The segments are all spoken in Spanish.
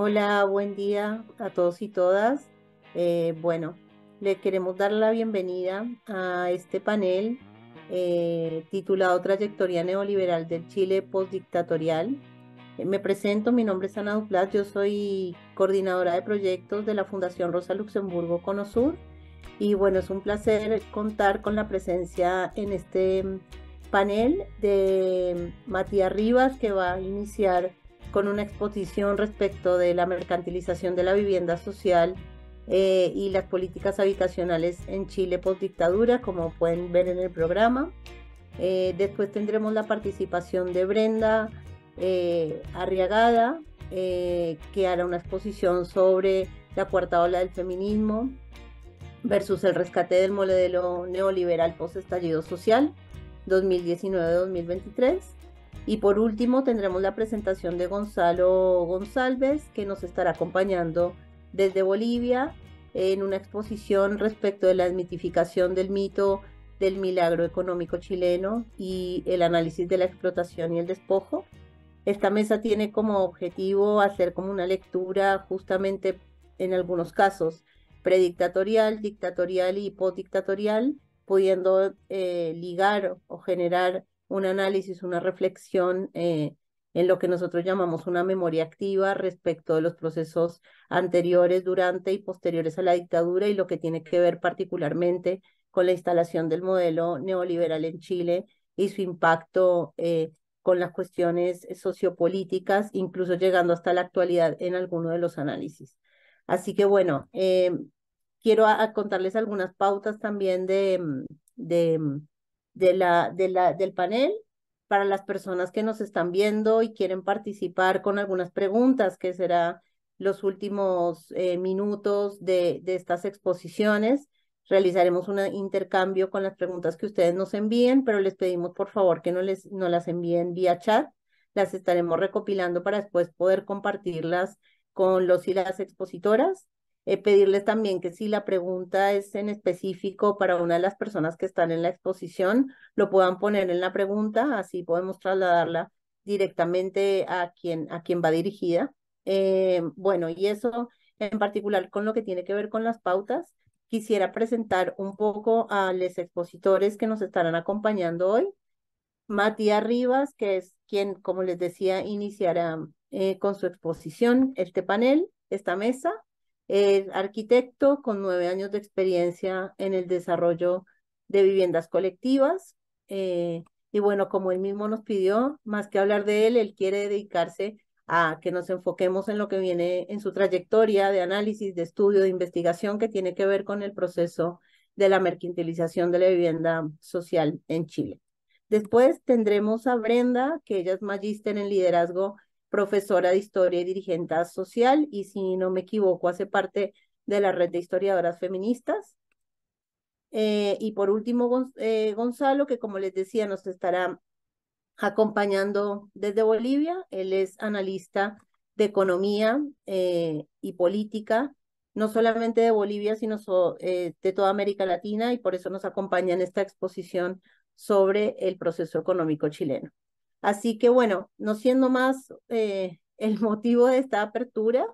Hola, buen día a todos y todas. Eh, bueno, le queremos dar la bienvenida a este panel eh, titulado Trayectoria Neoliberal del Chile Postdictatorial. Eh, me presento, mi nombre es Ana Duplas, yo soy coordinadora de proyectos de la Fundación Rosa Luxemburgo Conosur y bueno, es un placer contar con la presencia en este panel de Matías Rivas que va a iniciar con una exposición respecto de la mercantilización de la vivienda social eh, y las políticas habitacionales en Chile dictadura como pueden ver en el programa. Eh, después tendremos la participación de Brenda eh, Arriagada, que hará una exposición sobre la cuarta ola del feminismo versus el rescate del modelo neoliberal post-estallido social 2019-2023. Y por último tendremos la presentación de Gonzalo González, que nos estará acompañando desde Bolivia en una exposición respecto de la mitificación del mito del milagro económico chileno y el análisis de la explotación y el despojo. Esta mesa tiene como objetivo hacer como una lectura justamente en algunos casos predictatorial, dictatorial y hipodictatorial, pudiendo eh, ligar o generar un análisis, una reflexión eh, en lo que nosotros llamamos una memoria activa respecto de los procesos anteriores, durante y posteriores a la dictadura y lo que tiene que ver particularmente con la instalación del modelo neoliberal en Chile y su impacto eh, con las cuestiones sociopolíticas, incluso llegando hasta la actualidad en alguno de los análisis. Así que bueno, eh, quiero contarles algunas pautas también de de la, de la, del panel para las personas que nos están viendo y quieren participar con algunas preguntas, que será los últimos eh, minutos de, de estas exposiciones. Realizaremos un intercambio con las preguntas que ustedes nos envíen, pero les pedimos por favor que no, les, no las envíen vía chat. Las estaremos recopilando para después poder compartirlas con los y las expositoras. Eh, pedirles también que si la pregunta es en específico para una de las personas que están en la exposición, lo puedan poner en la pregunta, así podemos trasladarla directamente a quien, a quien va dirigida. Eh, bueno, y eso en particular con lo que tiene que ver con las pautas, quisiera presentar un poco a los expositores que nos estarán acompañando hoy. Matías Rivas, que es quien, como les decía, iniciará eh, con su exposición este panel, esta mesa. Es arquitecto con nueve años de experiencia en el desarrollo de viviendas colectivas. Eh, y bueno, como él mismo nos pidió, más que hablar de él, él quiere dedicarse a que nos enfoquemos en lo que viene en su trayectoria de análisis, de estudio, de investigación que tiene que ver con el proceso de la mercantilización de la vivienda social en Chile. Después tendremos a Brenda, que ella es magíster en liderazgo profesora de historia y dirigente social y si no me equivoco hace parte de la red de historiadoras feministas. Eh, y por último, eh, Gonzalo, que como les decía, nos estará acompañando desde Bolivia. Él es analista de economía eh, y política, no solamente de Bolivia, sino de toda América Latina, y por eso nos acompaña en esta exposición sobre el proceso económico chileno. Así que bueno, no siendo más eh, el motivo de esta apertura,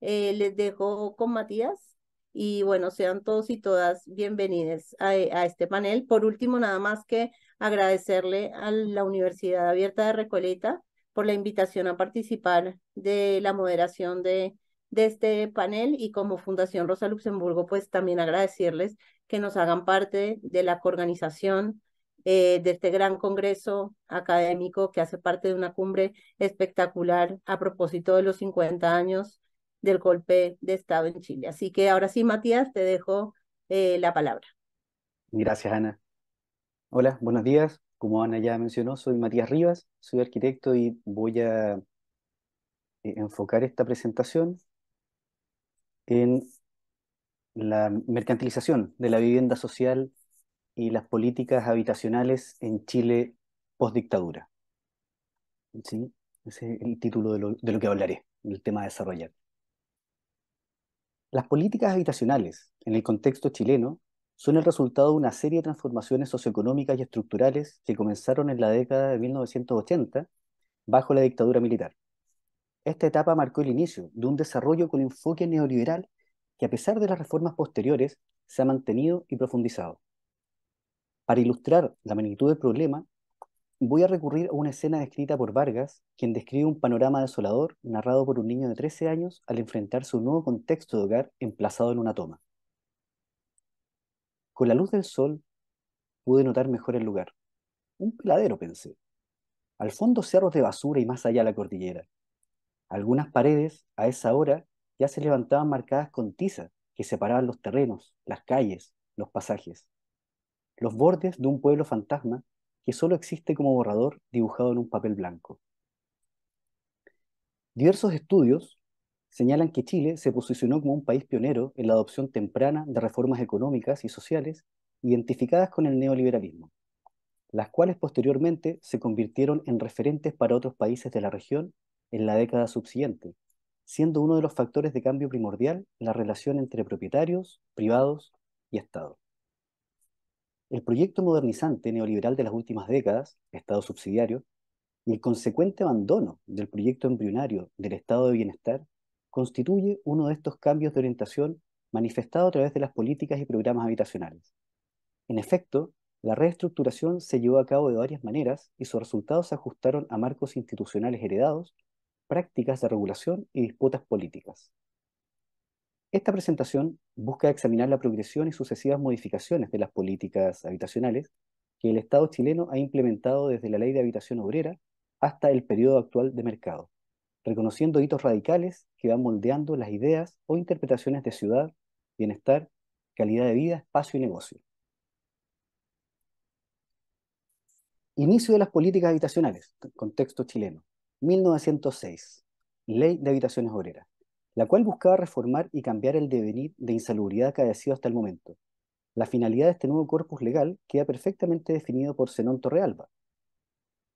eh, les dejo con Matías y bueno, sean todos y todas bienvenidos eh, a, este panel. Por último, nada más que agradecerle a la Universidad Abierta de Recoleta por la invitación a participar de la moderación de, de este panel y como Fundación Rosa Luxemburgo, pues también agradecerles que nos hagan parte de la coorganización eh, de este gran congreso académico que hace parte de una cumbre espectacular a propósito de los 50 años del golpe de Estado en Chile. Así que ahora sí, Matías, te dejo eh, la palabra. Gracias, Ana. Hola, buenos días. Como Ana ya mencionó, soy Matías Rivas, soy arquitecto y voy a eh, enfocar esta presentación en la mercantilización de la vivienda social y las políticas habitacionales en Chile post-dictadura. Ese es el título de lo, que hablaré, el tema a desarrollar. Las políticas habitacionales en el contexto chileno son el resultado de una serie de transformaciones socioeconómicas y estructurales que comenzaron en la década de 1980 bajo la dictadura militar. Esta etapa marcó el inicio de un desarrollo con enfoque neoliberal que a pesar de las reformas posteriores se ha mantenido y profundizado. Para ilustrar la magnitud del problema, voy a recurrir a una escena escrita por Vargas, quien describe un panorama desolador narrado por un niño de 13 años al enfrentar su un nuevo contexto de hogar emplazado en una toma. Con la luz del sol pude notar mejor el lugar. Un peladero, pensé. Al fondo cerros de basura y más allá la cordillera. Algunas paredes, a esa hora, ya se levantaban marcadas con tiza que separaban los terrenos, las calles, los pasajes los bordes de un pueblo fantasma que solo existe como borrador dibujado en un papel blanco. Diversos estudios señalan que Chile se posicionó como un país pionero en la adopción temprana de reformas económicas y sociales identificadas con el neoliberalismo, las cuales posteriormente se convirtieron en referentes para otros países de la región en la década subsiguiente, siendo uno de los factores de cambio primordial la relación entre propietarios, privados y Estado. El proyecto modernizante neoliberal de las últimas décadas, Estado subsidiario, y el consecuente abandono del proyecto embrionario del Estado de Bienestar constituye uno de estos cambios de orientación manifestado a través de las políticas y programas habitacionales. En efecto, la reestructuración se llevó a cabo de varias maneras y sus resultados se ajustaron a marcos institucionales heredados, prácticas de regulación y disputas políticas. Esta presentación busca examinar la progresión y sucesivas modificaciones de las políticas habitacionales que el Estado chileno ha implementado desde la Ley de Habitación Obrera hasta el periodo actual de mercado, reconociendo hitos radicales que van moldeando las ideas o interpretaciones de ciudad, bienestar, calidad de vida, espacio y negocio. Inicio de las políticas habitacionales, contexto chileno, 1906, Ley de Habitaciones Obreras la cual buscaba reformar y cambiar el devenir de insalubridad que sido hasta el momento. La finalidad de este nuevo corpus legal queda perfectamente definido por Zenón Torrealba,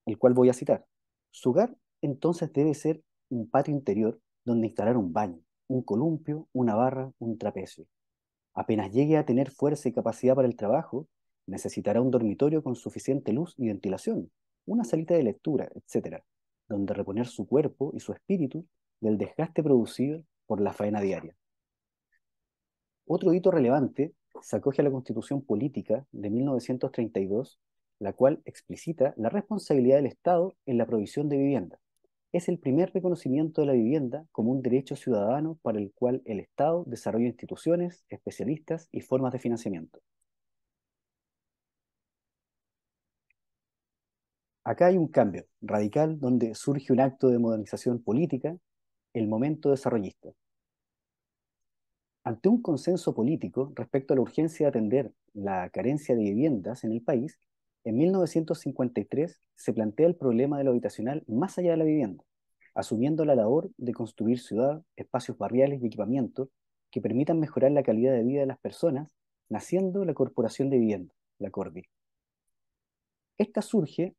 el cual voy a citar. Su hogar entonces debe ser un patio interior donde instalar un baño, un columpio, una barra, un trapecio. Apenas llegue a tener fuerza y capacidad para el trabajo, necesitará un dormitorio con suficiente luz y ventilación, una salita de lectura, etc., donde reponer su cuerpo y su espíritu del desgaste producido por la faena diaria. Otro hito relevante se acoge a la Constitución Política de 1932, la cual explicita la responsabilidad del Estado en la provisión de vivienda. Es el primer reconocimiento de la vivienda como un derecho ciudadano para el cual el Estado desarrolla instituciones, especialistas y formas de financiamiento. Acá hay un cambio radical donde surge un acto de modernización política el momento desarrollista. Ante un consenso político respecto a la urgencia de atender la carencia de viviendas en el país, en 1953 se plantea el problema de lo habitacional más allá de la vivienda, asumiendo la labor de construir ciudad, espacios barriales y equipamiento que permitan mejorar la calidad de vida de las personas, naciendo la Corporación de Vivienda, la CORVI. Esta surge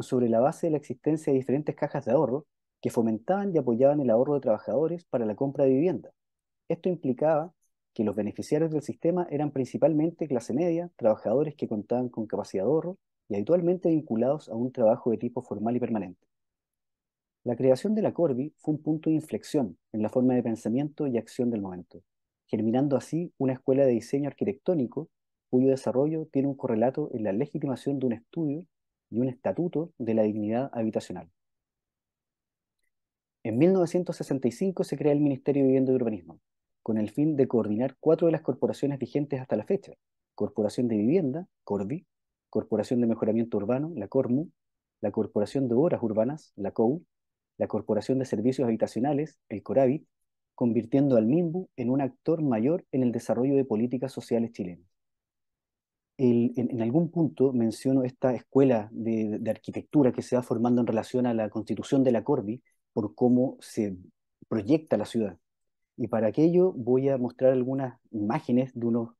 sobre la base de la existencia de diferentes cajas de ahorro que fomentaban y apoyaban el ahorro de trabajadores para la compra de vivienda. Esto implicaba que los beneficiarios del sistema eran principalmente clase media, trabajadores que contaban con capacidad de ahorro y habitualmente vinculados a un trabajo de tipo formal y permanente. La creación de la Corby fue un punto de inflexión en la forma de pensamiento y acción del momento, germinando así una escuela de diseño arquitectónico cuyo desarrollo tiene un correlato en la legitimación de un estudio y un estatuto de la dignidad habitacional. En 1965 se crea el Ministerio de Vivienda y Urbanismo, con el fin de coordinar cuatro de las corporaciones vigentes hasta la fecha. Corporación de Vivienda, Corvi, Corporación de Mejoramiento Urbano, la CORMU, la Corporación de Obras Urbanas, la COU, la Corporación de Servicios Habitacionales, el Coravi, convirtiendo al MIMBU en un actor mayor en el desarrollo de políticas sociales chilenas. en, algún punto menciono esta escuela de, arquitectura que se va formando en relación a la constitución de la Corvi, por cómo se proyecta la ciudad. Y para aquello voy a mostrar algunas imágenes de unos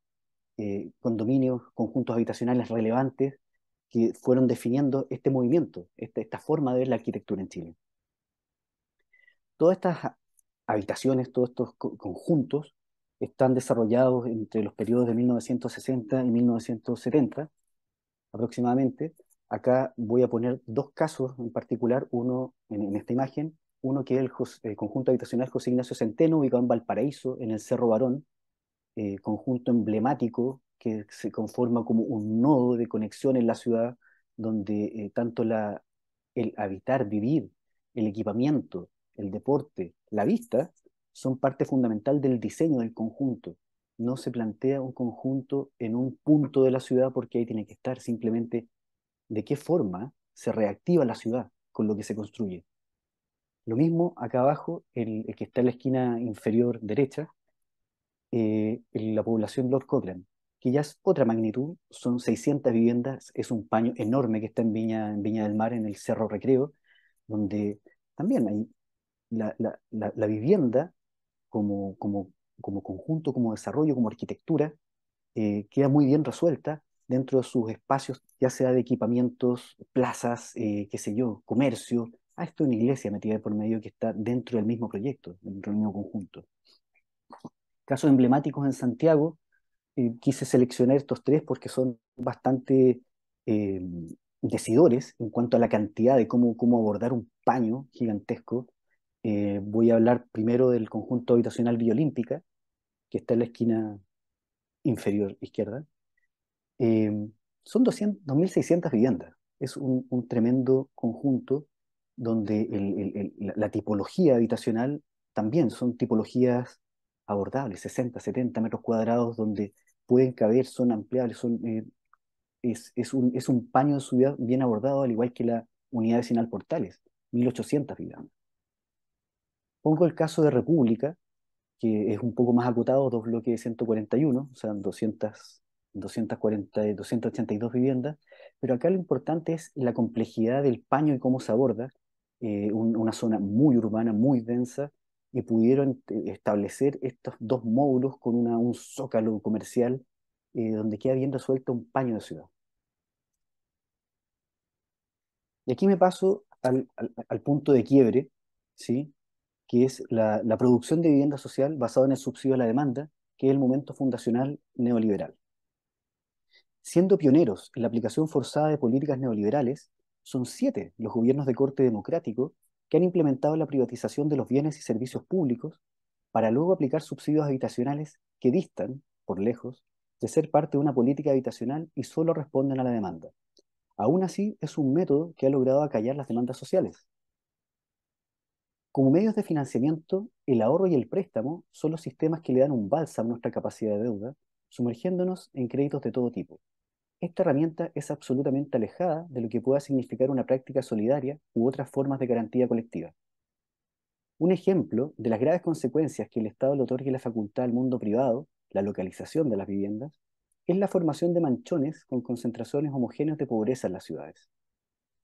eh, condominios, conjuntos habitacionales relevantes que fueron definiendo este movimiento, este, esta, forma de ver la arquitectura en Chile. Todas estas habitaciones, todos estos conjuntos están desarrollados entre los periodos de 1960 y 1970 aproximadamente. Acá voy a poner dos casos en particular, uno en, en esta imagen uno que es el, eh, conjunto habitacional José Ignacio Centeno, ubicado en Valparaíso, en el Cerro Barón, eh, conjunto emblemático que se conforma como un nodo de conexión en la ciudad, donde eh, tanto la, el habitar, vivir, el equipamiento, el deporte, la vista, son parte fundamental del diseño del conjunto. No se plantea un conjunto en un punto de la ciudad porque ahí tiene que estar, simplemente de qué forma se reactiva la ciudad con lo que se construye. Lo mismo acá abajo, el, que está en la esquina inferior derecha, eh, la población Lord Cochrane, que ya es otra magnitud, son 600 viviendas, es un paño enorme que está en Viña, del Mar, en el Cerro Recreo, donde también hay la, vivienda como, como, como conjunto, como desarrollo, como arquitectura, eh, queda muy bien resuelta dentro de sus espacios, ya sea de equipamientos, plazas, eh, qué sé yo, comercio, esto es una iglesia metida por medio que está dentro del mismo proyecto, dentro del mismo conjunto. Casos emblemáticos en Santiago, eh, quise seleccionar estos tres porque son bastante eh, decidores en cuanto a la cantidad de cómo, cómo abordar un paño gigantesco. Eh, voy a hablar primero del conjunto habitacional Biolímpica, que está en la esquina inferior izquierda. son 200, 2.600 viviendas. Es un tremendo conjunto donde la tipología habitacional también son tipologías abordables, 60, 70 metros cuadrados donde pueden caber, son ampliables, son, eh, es, un, paño de ciudad bien abordado, al igual que la unidad vecinal Portales, 1800 viviendas. Pongo el caso de República, que es un poco más acotado, dos bloques de 141, o sea, 200, 240, 282 viviendas, pero acá lo importante es la complejidad del paño y cómo se aborda, eh, una zona muy urbana, muy densa, y pudieron eh, establecer estos dos módulos con un zócalo comercial eh, donde queda bien resuelto un paño de ciudad. Y aquí me paso al, punto de quiebre, ¿sí? que es la, producción de vivienda social basada en el subsidio a la demanda, que es el momento fundacional neoliberal. Siendo pioneros en la aplicación forzada de políticas neoliberales, son siete los gobiernos de corte democrático que han implementado la privatización de los bienes y servicios públicos para luego aplicar subsidios habitacionales que distan, por lejos, de ser parte de una política habitacional y solo responden a la demanda. Aún así, es un método que ha logrado acallar las demandas sociales. Como medios de financiamiento, el ahorro y el préstamo son los sistemas que le dan un bálsamo a nuestra capacidad de deuda, sumergiéndonos en créditos de todo tipo, esta herramienta es absolutamente alejada de lo que pueda significar una práctica solidaria u otras formas de garantía colectiva. Un ejemplo de las graves consecuencias que el Estado le otorgue la facultad al mundo privado, la localización de las viviendas, es la formación de manchones con concentraciones homogéneas de pobreza en las ciudades.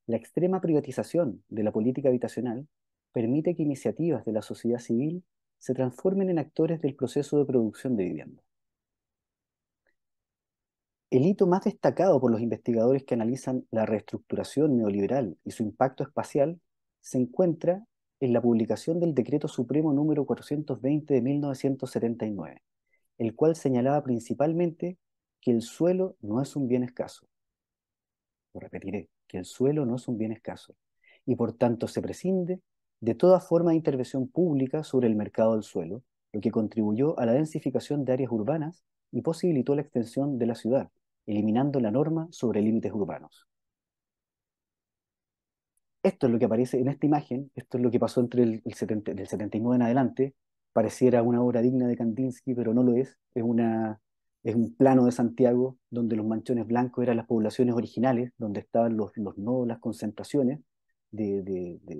La extrema privatización de la política habitacional permite que iniciativas de la sociedad civil se transformen en actores del proceso de producción de vivienda. El hito más destacado por los investigadores que analizan la reestructuración neoliberal y su impacto espacial se encuentra en la publicación del Decreto Supremo número 420 de 1979, el cual señalaba principalmente que el suelo no es un bien escaso. Lo repetiré, que el suelo no es un bien escaso y por tanto se prescinde de toda forma de intervención pública sobre el mercado del suelo, lo que contribuyó a la densificación de áreas urbanas y posibilitó la extensión de la ciudad, eliminando la norma sobre límites urbanos. Esto es lo que aparece en esta imagen, esto es lo que pasó entre el, del 79 en adelante, pareciera una obra digna de Kandinsky, pero no lo es, es, una, es un plano de Santiago donde los manchones blancos eran las poblaciones originales, donde estaban los, nodos, las concentraciones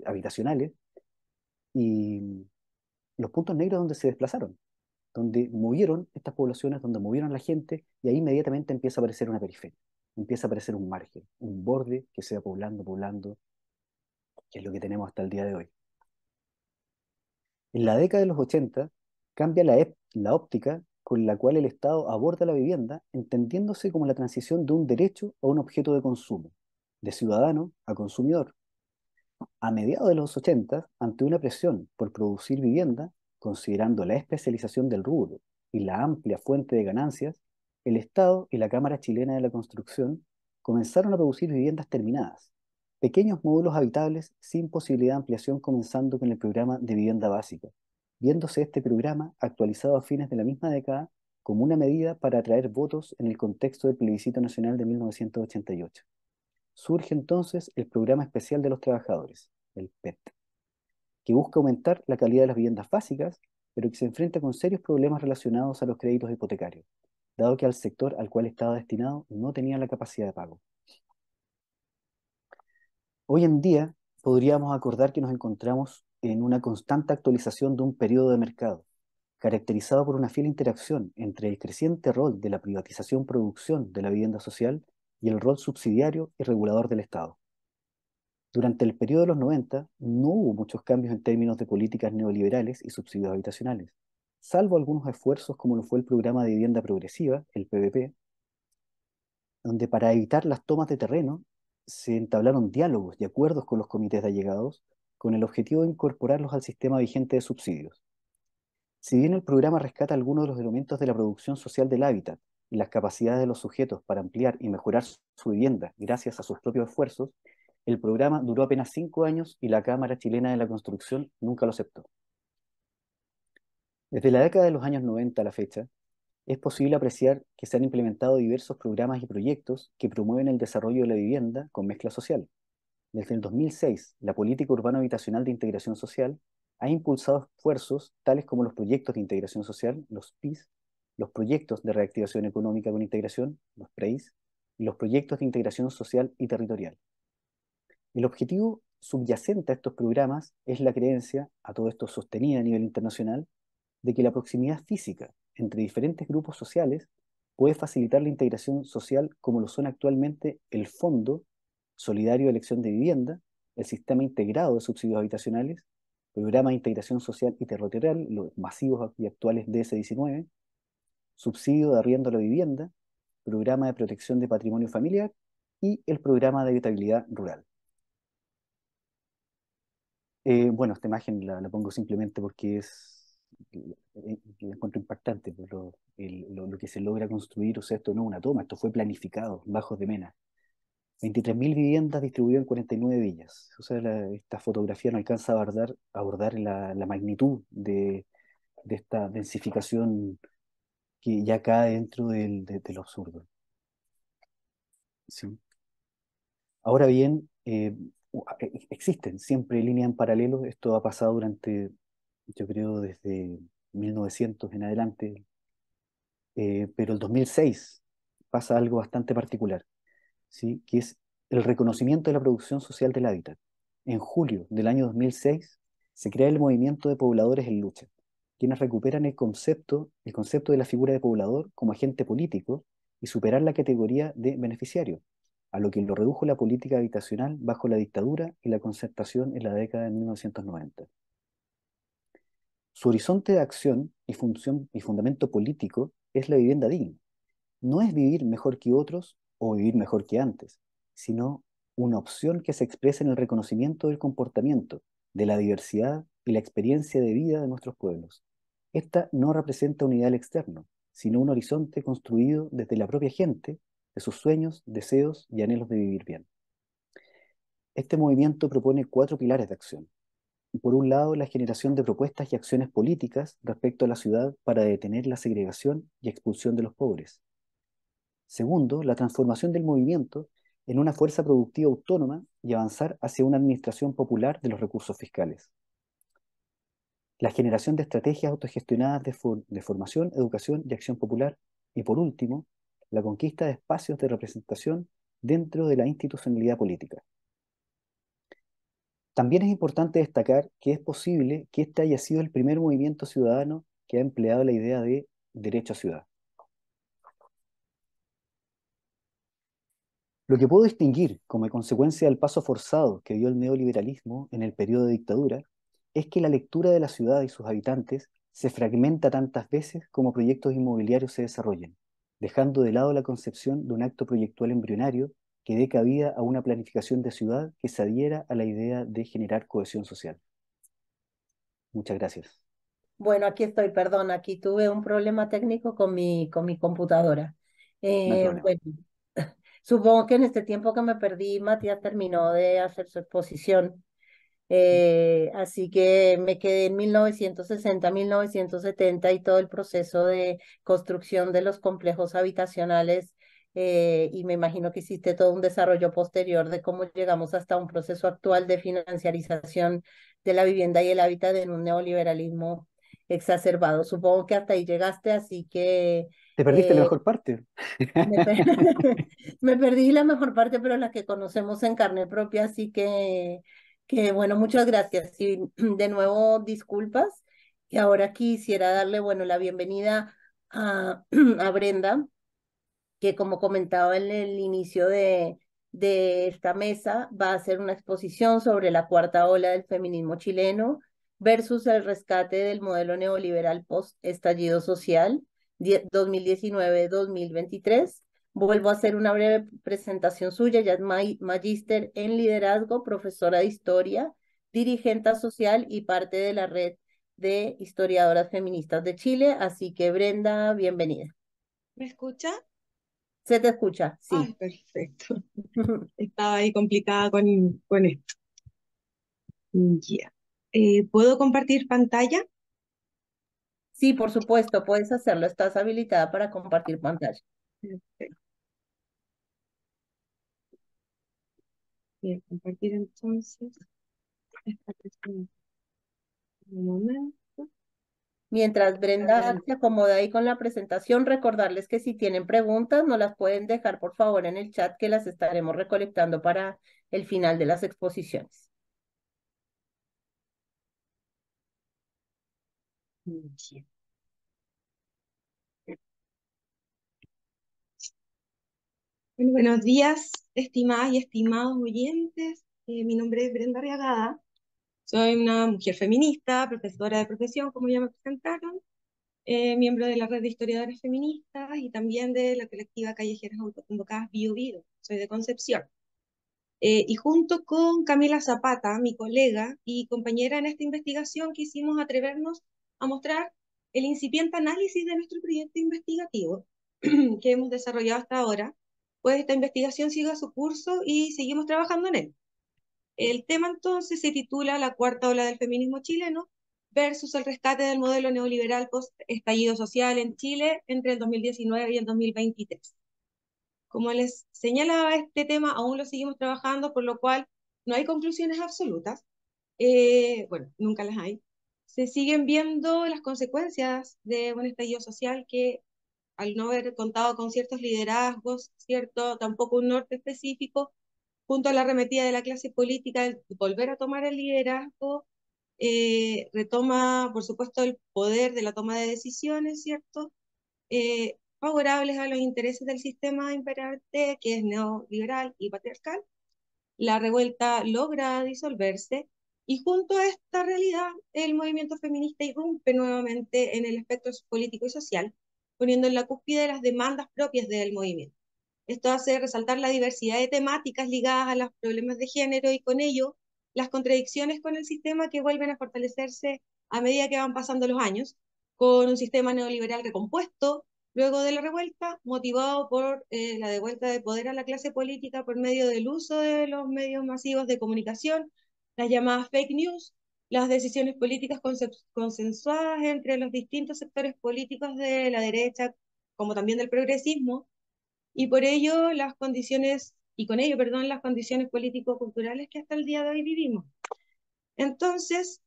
habitacionales, y los puntos negros donde se desplazaron donde movieron estas poblaciones, donde movieron la gente, y ahí inmediatamente empieza a aparecer una periferia, empieza a aparecer un margen, un borde que se va poblando, poblando, que es lo que tenemos hasta el día de hoy. En la década de los 80 cambia la, la óptica con la cual el Estado aborda la vivienda, entendiéndose como la transición de un derecho a un objeto de consumo, de ciudadano a consumidor. A mediados de los 80, ante una presión por producir vivienda, Considerando la especialización del rubro y la amplia fuente de ganancias, el Estado y la Cámara Chilena de la Construcción comenzaron a producir viviendas terminadas, pequeños módulos habitables sin posibilidad de ampliación comenzando con el programa de vivienda básica, viéndose este programa actualizado a fines de la misma década como una medida para atraer votos en el contexto del plebiscito nacional de 1988. Surge entonces el Programa Especial de los Trabajadores, el PET, que busca aumentar la calidad de las viviendas básicas, pero que se enfrenta con serios problemas relacionados a los créditos hipotecarios, dado que al sector al cual estaba destinado no tenía la capacidad de pago. Hoy en día podríamos acordar que nos encontramos en una constante actualización de un periodo de mercado, caracterizado por una fiel interacción entre el creciente rol de la privatización-producción de la vivienda social y el rol subsidiario y regulador del Estado. Durante el periodo de los 90 no hubo muchos cambios en términos de políticas neoliberales y subsidios habitacionales, salvo algunos esfuerzos como lo fue el programa de vivienda progresiva, el PPP, donde para evitar las tomas de terreno se entablaron diálogos y acuerdos con los comités de allegados con el objetivo de incorporarlos al sistema vigente de subsidios. Si bien el programa rescata algunos de los elementos de la producción social del hábitat y las capacidades de los sujetos para ampliar y mejorar su vivienda gracias a sus propios esfuerzos, el programa duró apenas cinco años y la Cámara Chilena de la Construcción nunca lo aceptó. Desde la década de los años 90 a la fecha, es posible apreciar que se han implementado diversos programas y proyectos que promueven el desarrollo de la vivienda con mezcla social. Desde el 2006, la Política Urbana Habitacional de Integración Social ha impulsado esfuerzos tales como los proyectos de integración social, los PIS, los proyectos de reactivación económica con integración, los PREIS, y los proyectos de integración social y territorial. El objetivo subyacente a estos programas es la creencia, a todo esto sostenida a nivel internacional, de que la proximidad física entre diferentes grupos sociales puede facilitar la integración social como lo son actualmente el Fondo Solidario de Elección de Vivienda, el Sistema Integrado de Subsidios Habitacionales, Programa de Integración Social y Territorial, los masivos y actuales DS-19, Subsidio de Arriendo a la Vivienda, Programa de Protección de Patrimonio Familiar y el Programa de Habitabilidad Rural. Eh, bueno, esta imagen la, pongo simplemente porque es eh, eh, la encuentro impactante pues, lo, que se logra construir, o sea, esto no es una toma, esto fue planificado, Bajos de Mena. 23.000 viviendas distribuidas en 49 villas. O sea, esta fotografía no alcanza a abordar, la, magnitud de, esta densificación que ya cae dentro del, de, absurdo. Ahora bien, eh, e, existen siempre líneas en paralelo. Esto ha pasado durante, yo creo, desde 1900 en adelante. Eh, pero el 2006 pasa algo bastante particular, ¿sí? que es el reconocimiento de la producción social del hábitat. En julio del año 2006 se crea el movimiento de pobladores en lucha, quienes recuperan el concepto, el concepto de la figura de poblador como agente político y superar la categoría de beneficiario, a lo que lo redujo la política habitacional bajo la dictadura y la concertación en la década de 1990. Su horizonte de acción y, fundamento político es la vivienda digna. No es vivir mejor que otros o vivir mejor que antes, sino una opción que se expresa en el reconocimiento del comportamiento, de la diversidad y la experiencia de vida de nuestros pueblos. Esta no representa un ideal externo, sino un horizonte construido desde la propia gente sus sueños, deseos y anhelos de vivir bien. Este movimiento propone cuatro pilares de acción. Por un lado, la generación de propuestas y acciones políticas respecto a la ciudad para detener la segregación y expulsión de los pobres. Segundo, la transformación del movimiento en una fuerza productiva autónoma y avanzar hacia una administración popular de los recursos fiscales. La generación de estrategias autogestionadas de, de formación, educación y acción popular. Y por último, la conquista de espacios de representación dentro de la institucionalidad política. También es importante destacar que es posible que este haya sido el primer movimiento ciudadano que ha empleado la idea de derecho a ciudad. Lo que puedo distinguir como consecuencia del paso forzado que dio el neoliberalismo en el periodo de dictadura es que la lectura de la ciudad y sus habitantes se fragmenta tantas veces como proyectos inmobiliarios se desarrollen dejando de lado la concepción de un acto proyectual embrionario que dé cabida a una planificación de ciudad que se adhiera a la idea de generar cohesión social. Muchas gracias. Bueno, aquí estoy, perdón, aquí tuve un problema técnico con mi, con mi computadora. Eh, bueno, supongo que en este tiempo que me perdí, Matías terminó de hacer su exposición. Eh, así que me quedé en 1960, 1970 y todo el proceso de construcción de los complejos habitacionales eh, y me imagino que hiciste todo un desarrollo posterior de cómo llegamos hasta un proceso actual de financiarización de la vivienda y el hábitat en un neoliberalismo exacerbado. Supongo que hasta ahí llegaste, así que... Te perdiste la eh, mejor parte. Me, me, perdí la mejor parte, pero la que conocemos en carne propia, así que que bueno, muchas gracias. Y de nuevo, disculpas. Y ahora quisiera darle, bueno, la bienvenida a, a Brenda, que como comentaba en el inicio de, de esta mesa, va a hacer una exposición sobre la cuarta ola del feminismo chileno versus el rescate del modelo neoliberal post-estallido social 2019-2023 Vuelvo a hacer una breve presentación suya. Ya es magíster en liderazgo, profesora de historia, dirigente social y parte de la red de historiadoras feministas de Chile. Así que Brenda, bienvenida. ¿Me escucha? Se te escucha, sí. perfecto. Estaba ahí complicada con, con esto. Eh, ¿Puedo compartir pantalla? Sí, por supuesto, puedes hacerlo. Estás habilitada para compartir pantalla. Perfecto. compartir entonces Mientras Brenda se acomoda ahí con la presentación, recordarles que si tienen preguntas, nos las pueden dejar por favor en el chat que las estaremos recolectando para el final de las exposiciones. buenos días, estimadas y estimados oyentes. Eh, mi nombre es Brenda Arriagada. Soy una mujer feminista, profesora de profesión, como ya me presentaron, eh, miembro de la red de Historiadores feministas y también de la colectiva Callejeras Autoconvocadas Bio, Soy de Concepción. Eh, y junto con Camila Zapata, mi colega y compañera en esta investigación, quisimos atrevernos a mostrar el incipiente análisis de nuestro proyecto investigativo que hemos desarrollado hasta ahora esta investigación siga su curso y seguimos trabajando en él. El tema entonces se titula La cuarta ola del feminismo chileno versus el rescate del modelo neoliberal post-estallido social en Chile entre el 2019 y el 2023. Como les señalaba, este tema aún lo seguimos trabajando, por lo cual no hay conclusiones absolutas. Eh, bueno, nunca las hay. Se siguen viendo las consecuencias de un estallido social que al no haber contado con ciertos liderazgos, cierto, tampoco un norte específico, junto a la arremetida de la clase política, volver a tomar el liderazgo, eh, retoma, por supuesto, el poder de la toma de decisiones, ¿cierto? Eh, favorables a los intereses del sistema imperante, que es neoliberal y patriarcal. La revuelta logra disolverse y junto a esta realidad, el movimiento feminista irrumpe nuevamente en el espectro político y social, poniendo en la cúspide las demandas propias del movimiento. Esto hace resaltar la diversidad de temáticas ligadas a los problemas de género y con ello las contradicciones con el sistema que vuelven a fortalecerse a medida que van pasando los años, con un sistema neoliberal recompuesto luego de la revuelta, motivado por eh, la devuelta de poder a la clase política por medio del uso de los medios masivos de comunicación, las llamadas fake news, las decisiones políticas consensuadas entre los distintos sectores políticos de la derecha, como también del progresismo, y por ello las condiciones, y con ello, perdón, las condiciones político-culturales que hasta el día de hoy vivimos. Entonces,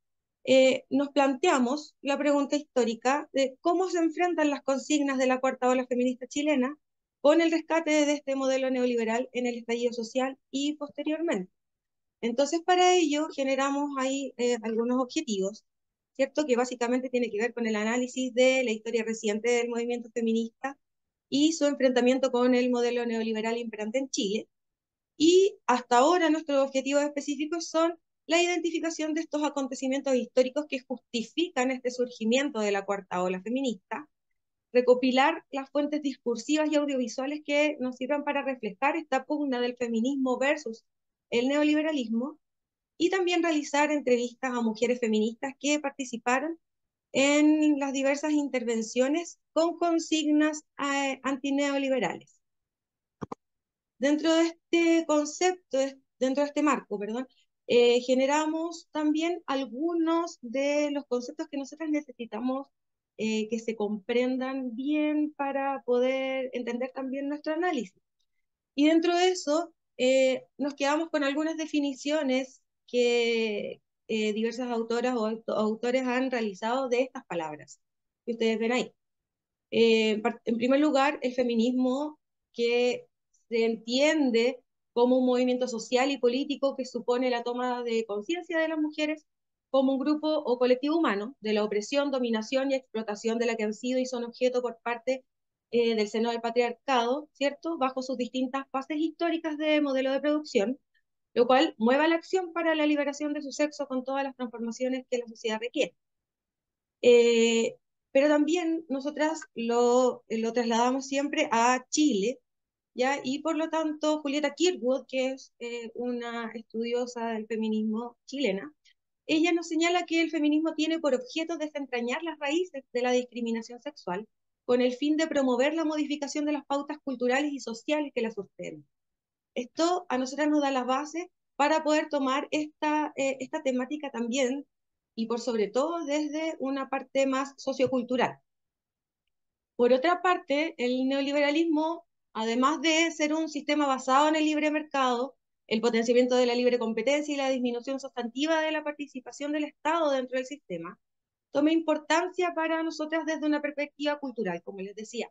eh, nos planteamos la pregunta histórica de cómo se enfrentan las consignas de la cuarta ola feminista chilena con el rescate de este modelo neoliberal en el estallido social y posteriormente. Entonces, para ello generamos ahí eh, algunos objetivos, ¿cierto? Que básicamente tiene que ver con el análisis de la historia reciente del movimiento feminista y su enfrentamiento con el modelo neoliberal imperante en Chile. Y hasta ahora nuestros objetivos específicos son la identificación de estos acontecimientos históricos que justifican este surgimiento de la cuarta ola feminista, recopilar las fuentes discursivas y audiovisuales que nos sirvan para reflejar esta pugna del feminismo versus el neoliberalismo y también realizar entrevistas a mujeres feministas que participaron en las diversas intervenciones con consignas eh, antineoliberales. Dentro de este concepto, dentro de este marco, perdón, eh, generamos también algunos de los conceptos que nosotras necesitamos eh, que se comprendan bien para poder entender también nuestro análisis. Y dentro de eso eh, nos quedamos con algunas definiciones que eh, diversas autoras o autores han realizado de estas palabras que ustedes ven ahí. Eh, en primer lugar, el feminismo que se entiende como un movimiento social y político que supone la toma de conciencia de las mujeres como un grupo o colectivo humano de la opresión, dominación y explotación de la que han sido y son objeto por parte de eh, del seno del patriarcado, ¿cierto? Bajo sus distintas fases históricas de modelo de producción, lo cual mueva la acción para la liberación de su sexo con todas las transformaciones que la sociedad requiere. Eh, pero también nosotras lo, lo trasladamos siempre a Chile, ¿ya? Y por lo tanto, Julieta Kirkwood, que es eh, una estudiosa del feminismo chilena, ella nos señala que el feminismo tiene por objeto desentrañar las raíces de la discriminación sexual con el fin de promover la modificación de las pautas culturales y sociales que la sostienen. Esto a nosotras nos da las bases para poder tomar eh, esta temática también y por sobre todo desde una parte más sociocultural. Por otra parte, el neoliberalismo, además de ser un sistema basado en el libre mercado, el potenciamiento de la libre competencia y la disminución sustantiva de la participación del Estado dentro del sistema, tome importancia para nosotras desde una perspectiva cultural, como les decía.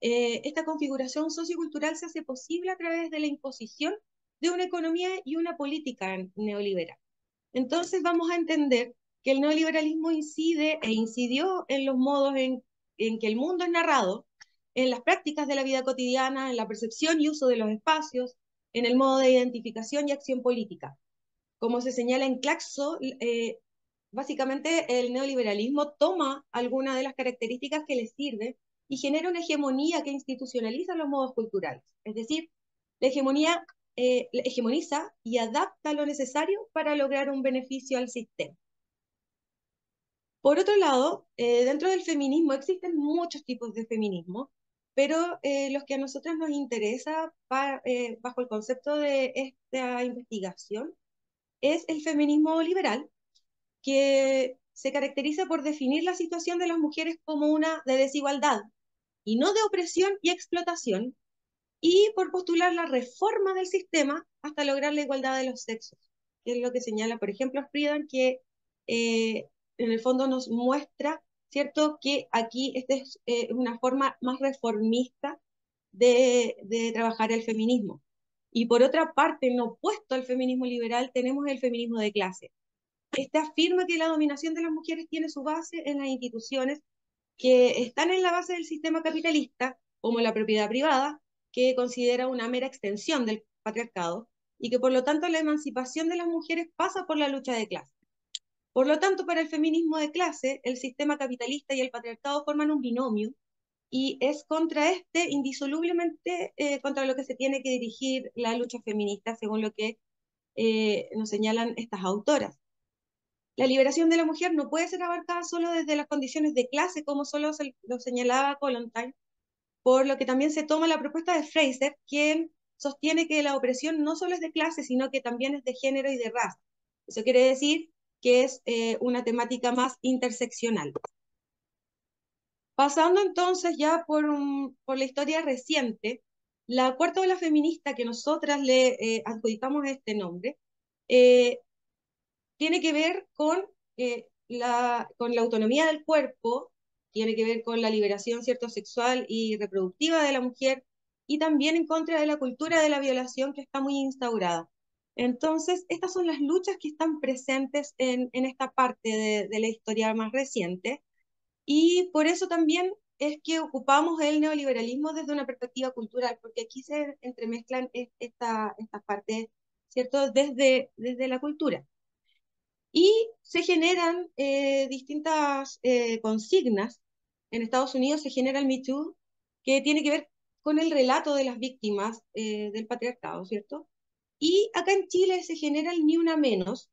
Eh, esta configuración sociocultural se hace posible a través de la imposición de una economía y una política neoliberal. Entonces vamos a entender que el neoliberalismo incide e incidió en los modos en, que el mundo es narrado, en las prácticas de la vida cotidiana, en la percepción y uso de los espacios, en el modo de identificación y acción política. Como se señala en Claxo, eh, básicamente el neoliberalismo toma algunas de las características que le sirven y genera una hegemonía que institucionaliza los modos culturales. Es decir, la hegemonía eh, hegemoniza y adapta lo necesario para lograr un beneficio al sistema. Por otro lado, eh, dentro del feminismo existen muchos tipos de feminismo, pero eh, los que a nosotros nos interesa bajo el concepto de esta investigación es el feminismo liberal, que se caracteriza por definir la situación de las mujeres como una de desigualdad y no de opresión y explotación, y por postular la reforma del sistema hasta lograr la igualdad de los sexos, que es lo que señala, por ejemplo, Friedan, que eh, en el fondo nos muestra, ¿cierto?, que aquí esta es eh, una forma más reformista de, trabajar el feminismo. Y por otra parte, en opuesto al feminismo liberal, tenemos el feminismo de clase, este afirma que la dominación de las mujeres tiene su base en las instituciones que están en la base del sistema capitalista, como la propiedad privada, que considera una mera extensión del patriarcado, y que por lo tanto la emancipación de las mujeres pasa por la lucha de clase. Por lo tanto, para el feminismo de clase, el sistema capitalista y el patriarcado forman un binomio, y es contra este, indisolublemente, eh, contra lo que se tiene que dirigir la lucha feminista, según lo que eh, nos señalan estas autoras. La liberación de la mujer no puede ser abarcada solo desde las condiciones de clase, como solo lo señalaba time por lo que también se toma la propuesta de Fraser, quien sostiene que la opresión no solo es de clase, sino que también es de género y de raza. Eso quiere decir que es eh, una temática más interseccional. Pasando entonces ya por, por la historia reciente, la cuarta ola feminista que nosotras le eh, adjudicamos este nombre, eh, tiene que ver con, eh, la, con la autonomía del cuerpo, tiene que ver con la liberación cierto, sexual y reproductiva de la mujer, y también en contra de la cultura de la violación que está muy instaurada. Entonces, estas son las luchas que están presentes en, en esta parte de, la historia más reciente, y por eso también es que ocupamos el neoliberalismo desde una perspectiva cultural, porque aquí se entremezclan e, estas partes, ¿cierto? Desde, desde la cultura y se generan eh, distintas eh, consignas. En Estados Unidos se genera el Me Too, que tiene que ver con el relato de las víctimas eh, del patriarcado, ¿cierto? Y acá en Chile se genera el Ni Una Menos,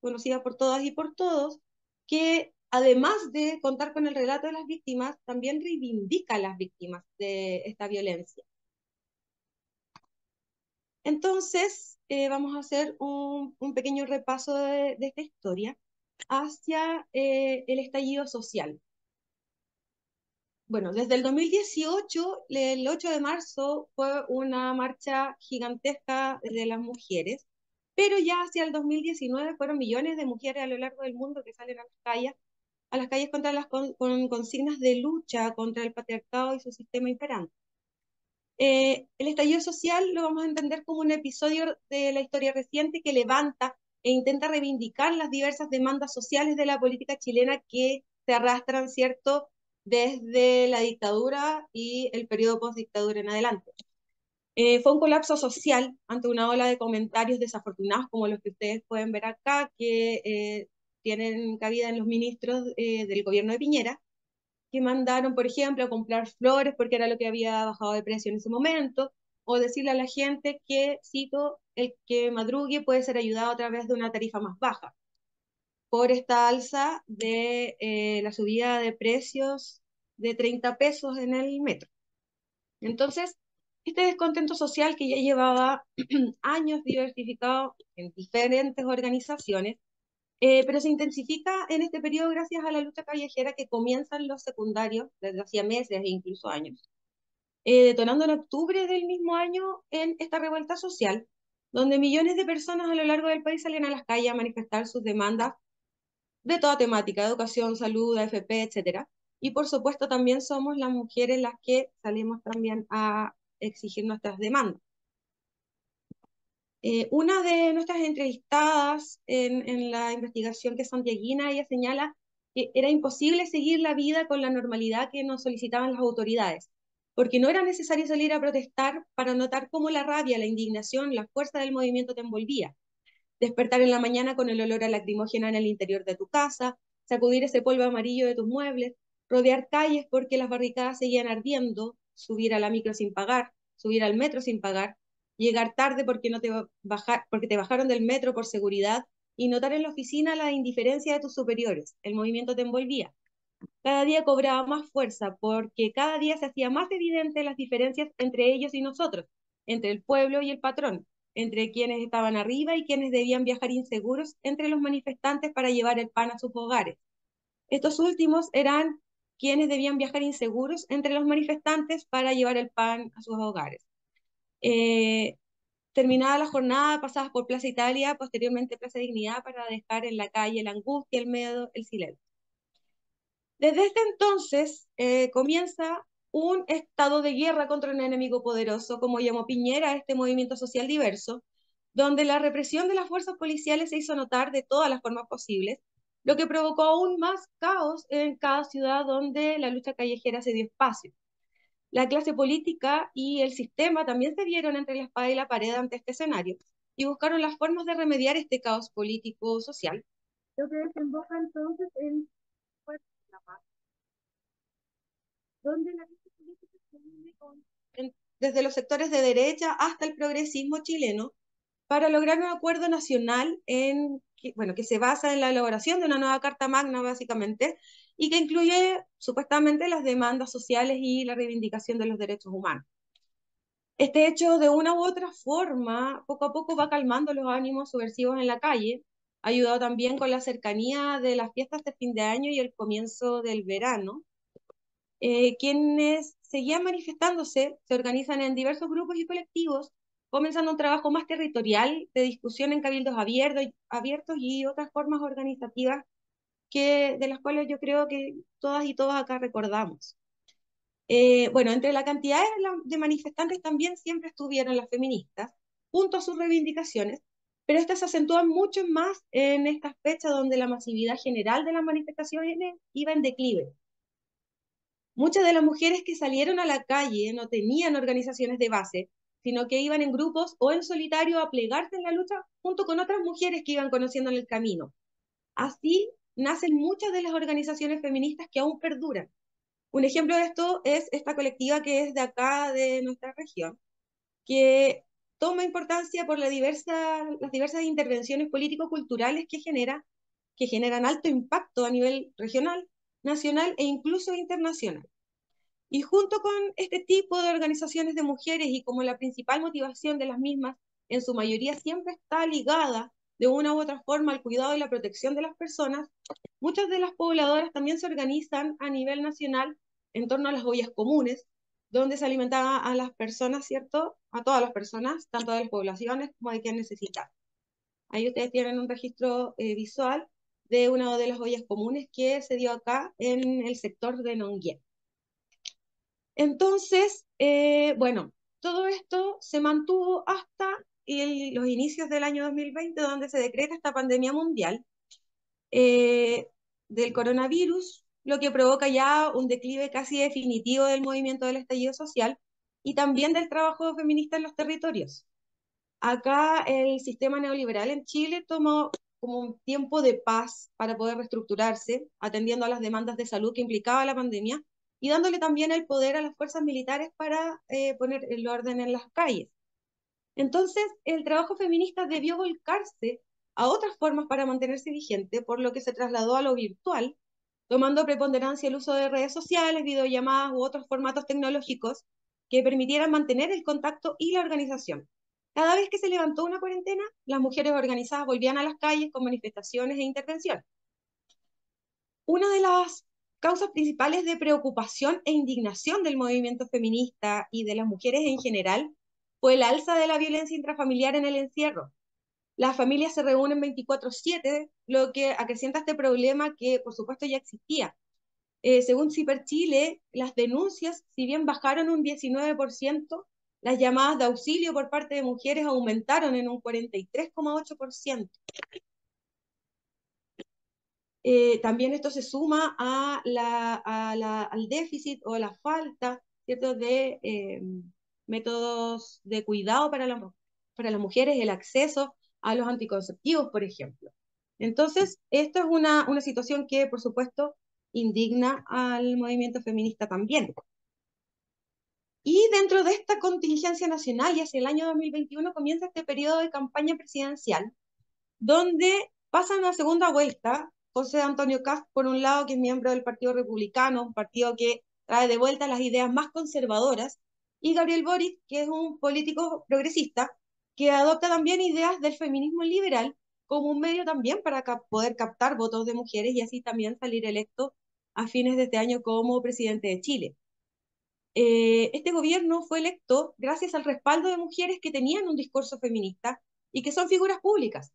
conocida por todas y por todos, que además de contar con el relato de las víctimas, también reivindica a las víctimas de esta violencia. Entonces, eh, vamos a hacer un, pequeño repaso de, esta historia hacia eh, el estallido social. Bueno, desde el 2018, el 8 de marzo fue una marcha gigantesca de las mujeres, pero ya hacia el 2019 fueron millones de mujeres a lo largo del mundo que salen a las calles, a las calles con, con consignas de lucha contra el patriarcado y su sistema imperante. Eh, el estallido social lo vamos a entender como un episodio de la historia reciente que levanta e intenta reivindicar las diversas demandas sociales de la política chilena que se arrastran, ¿cierto?, desde la dictadura y el periodo postdictadura en adelante. Eh, fue un colapso social ante una ola de comentarios desafortunados como los que ustedes pueden ver acá, que eh, tienen cabida en los ministros del gobierno de Piñera, que mandaron, por ejemplo, a comprar flores porque era lo que había bajado de precio en ese momento, o decirle a la gente que, cito, el que madrugue puede ser ayudado a través de una tarifa más baja por esta alza de eh, la subida de precios de 30 pesos en el metro. Entonces, este descontento social que ya llevaba años diversificado en diferentes organizaciones, eh, pero se intensifica en este periodo gracias a la lucha callejera que comienzan los secundarios desde hacía meses e incluso años, eh, detonando en octubre del mismo año en esta revuelta social, donde millones de personas a lo largo del país salen a las calles a manifestar sus demandas de toda temática, educación, salud, AFP, etc. Y por supuesto también somos las mujeres las que salimos también a exigir nuestras demandas. Eh, una de nuestras entrevistadas en, la investigación que es santiaguina, ella señala que era imposible seguir la vida con la normalidad que nos solicitaban las autoridades, porque no era necesario salir a protestar para notar cómo la rabia, la indignación, la fuerza del movimiento te envolvía. Despertar en la mañana con el olor a lacrimógena en el interior de tu casa, sacudir ese polvo amarillo de tus muebles, rodear calles porque las barricadas seguían ardiendo, subir a la micro sin pagar, subir al metro sin pagar, llegar tarde porque, no te, te bajaron del metro por seguridad y notar en la oficina la indiferencia de tus superiores. El movimiento te envolvía. Cada día cobraba más fuerza porque cada día se hacía más evidente las diferencias entre ellos y nosotros, entre el pueblo y el patrón, entre quienes estaban arriba y quienes debían viajar inseguros entre los manifestantes para llevar el pan a sus hogares. Estos últimos eran quienes debían viajar inseguros entre los manifestantes para llevar el pan a sus hogares. Eh, terminada la jornada, pasadas por Plaza Italia, posteriormente Plaza Dignidad, para dejar en la calle la angustia, el miedo, el silencio. Desde este entonces eh, comienza un estado de guerra contra un enemigo poderoso, como llamó Piñera este movimiento social diverso, donde la represión de las fuerzas policiales se hizo notar de todas las formas posibles, lo que provocó aún más caos en cada ciudad donde la lucha callejera se dio espacio la clase política y el sistema también se dieron entre la espada y la pared ante este escenario y buscaron las formas de remediar este caos político-social. Lo que desemboca entonces en desde los sectores de derecha hasta el progresismo chileno para lograr un acuerdo nacional en, bueno, que se basa en la elaboración de una nueva Carta Magna, básicamente, y que incluye supuestamente las demandas sociales y la reivindicación de los derechos humanos. Este hecho, de una u otra forma, poco a poco va calmando los ánimos subversivos en la calle, ayudado también con la cercanía de las fiestas de fin de año y el comienzo del verano. Eh, quienes seguían manifestándose se organizan en diversos grupos y colectivos, comenzando un trabajo más territorial de discusión en cabildos abiertos y otras formas organizativas de las cuales yo creo que todas y todas acá recordamos. Eh, bueno, entre la cantidad de manifestantes también siempre estuvieron las feministas, junto a sus reivindicaciones, pero estas se acentúan mucho más en estas fechas donde la masividad general de las manifestaciones iba en declive. Muchas de las mujeres que salieron a la calle no tenían organizaciones de base, sino que iban en grupos o en solitario a plegarse en la lucha junto con otras mujeres que iban conociendo en el camino. Así nacen muchas de las organizaciones feministas que aún perduran. Un ejemplo de esto es esta colectiva que es de acá, de nuestra región, que toma importancia por las diversas intervenciones político-culturales que genera, que generan alto impacto a nivel regional, nacional e incluso internacional. Y junto con este tipo de organizaciones de mujeres y como la principal motivación de las mismas, en su mayoría siempre está ligada de una u otra forma el cuidado y la protección de las personas, muchas de las pobladoras también se organizan a nivel nacional en torno a las ollas comunes, donde se alimentaba a las personas, ¿cierto? A todas las personas, tanto de las poblaciones como de quien necesita. Ahí ustedes tienen un registro eh, visual de una de las ollas comunes que se dio acá en el sector de Nongué. Entonces, eh, bueno, todo esto se mantuvo hasta y los inicios del año 2020, donde se decreta esta pandemia mundial eh, del coronavirus, lo que provoca ya un declive casi definitivo del movimiento del estallido social y también del trabajo feminista en los territorios. Acá el sistema neoliberal en Chile tomó como un tiempo de paz para poder reestructurarse, atendiendo a las demandas de salud que implicaba la pandemia y dándole también el poder a las fuerzas militares para eh, poner el orden en las calles. Entonces, el trabajo feminista debió volcarse a otras formas para mantenerse vigente, por lo que se trasladó a lo virtual, tomando preponderancia el uso de redes sociales, videollamadas u otros formatos tecnológicos que permitieran mantener el contacto y la organización. Cada vez que se levantó una cuarentena, las mujeres organizadas volvían a las calles con manifestaciones e intervenciones. Una de las causas principales de preocupación e indignación del movimiento feminista y de las mujeres en general pues el alza de la violencia intrafamiliar en el encierro. Las familias se reúnen 24/7, lo que acrecienta este problema que por supuesto ya existía. Eh, según Ciper Chile, las denuncias, si bien bajaron un 19%, las llamadas de auxilio por parte de mujeres aumentaron en un 43,8%. Eh, también esto se suma a al déficit o la falta de eh, métodos de cuidado para, para las mujeres, el acceso a los anticonceptivos, por ejemplo. Entonces, esto es una, una situación que, por supuesto, indigna al movimiento feminista también. Y dentro de esta contingencia nacional, y hacia el año 2021, comienza este periodo de campaña presidencial, donde pasa una segunda vuelta José Antonio Cast, por un lado, que es miembro del Partido Republicano, un partido que trae de vuelta las ideas más conservadoras, y Gabriel Boric, que es un político progresista, que adopta también ideas del feminismo liberal como un medio también para poder captar votos de mujeres y así también salir electo a fines de este año como presidente de Chile. Eh, este gobierno fue electo gracias al respaldo de mujeres que tenían un discurso feminista y que son figuras públicas,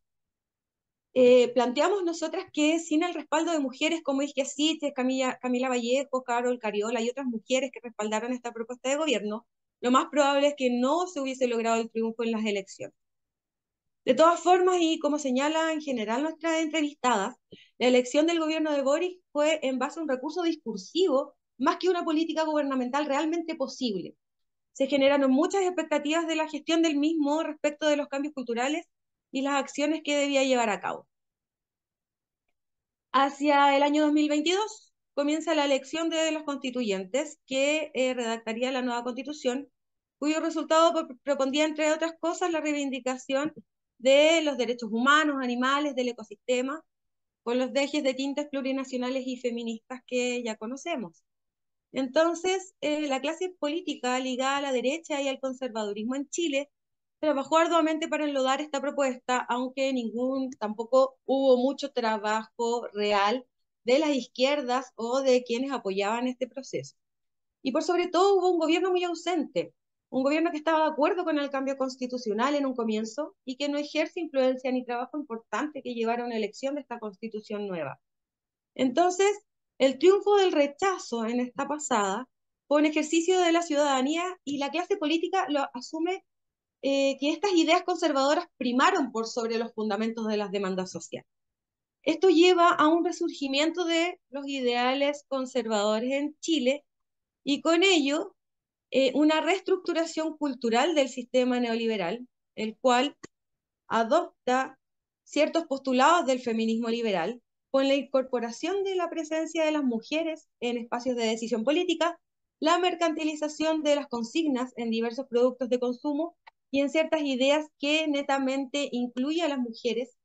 eh, planteamos nosotras que sin el respaldo de mujeres como Isquia Siches, Camila, Camila Vallejo, Carol Cariola y otras mujeres que respaldaron esta propuesta de gobierno, lo más probable es que no se hubiese logrado el triunfo en las elecciones. De todas formas, y como señala en general nuestra entrevistada, la elección del gobierno de Boris fue en base a un recurso discursivo más que una política gubernamental realmente posible. Se generaron muchas expectativas de la gestión del mismo respecto de los cambios culturales y las acciones que debía llevar a cabo. Hacia el año 2022 comienza la elección de los constituyentes que eh, redactaría la nueva constitución, cuyo resultado propondía, entre otras cosas, la reivindicación de los derechos humanos, animales, del ecosistema, con los dejes de tintes plurinacionales y feministas que ya conocemos. Entonces, eh, la clase política ligada a la derecha y al conservadurismo en Chile trabajó arduamente para enlodar esta propuesta, aunque ningún, tampoco hubo mucho trabajo real de las izquierdas o de quienes apoyaban este proceso. Y por sobre todo hubo un gobierno muy ausente, un gobierno que estaba de acuerdo con el cambio constitucional en un comienzo y que no ejerce influencia ni trabajo importante que llevara a una elección de esta constitución nueva. Entonces, el triunfo del rechazo en esta pasada fue un ejercicio de la ciudadanía y la clase política lo asume eh, que estas ideas conservadoras primaron por sobre los fundamentos de las demandas sociales. Esto lleva a un resurgimiento de los ideales conservadores en Chile y con ello eh, una reestructuración cultural del sistema neoliberal, el cual adopta ciertos postulados del feminismo liberal con la incorporación de la presencia de las mujeres en espacios de decisión política, la mercantilización de las consignas en diversos productos de consumo y en ciertas ideas que netamente incluye a las mujeres,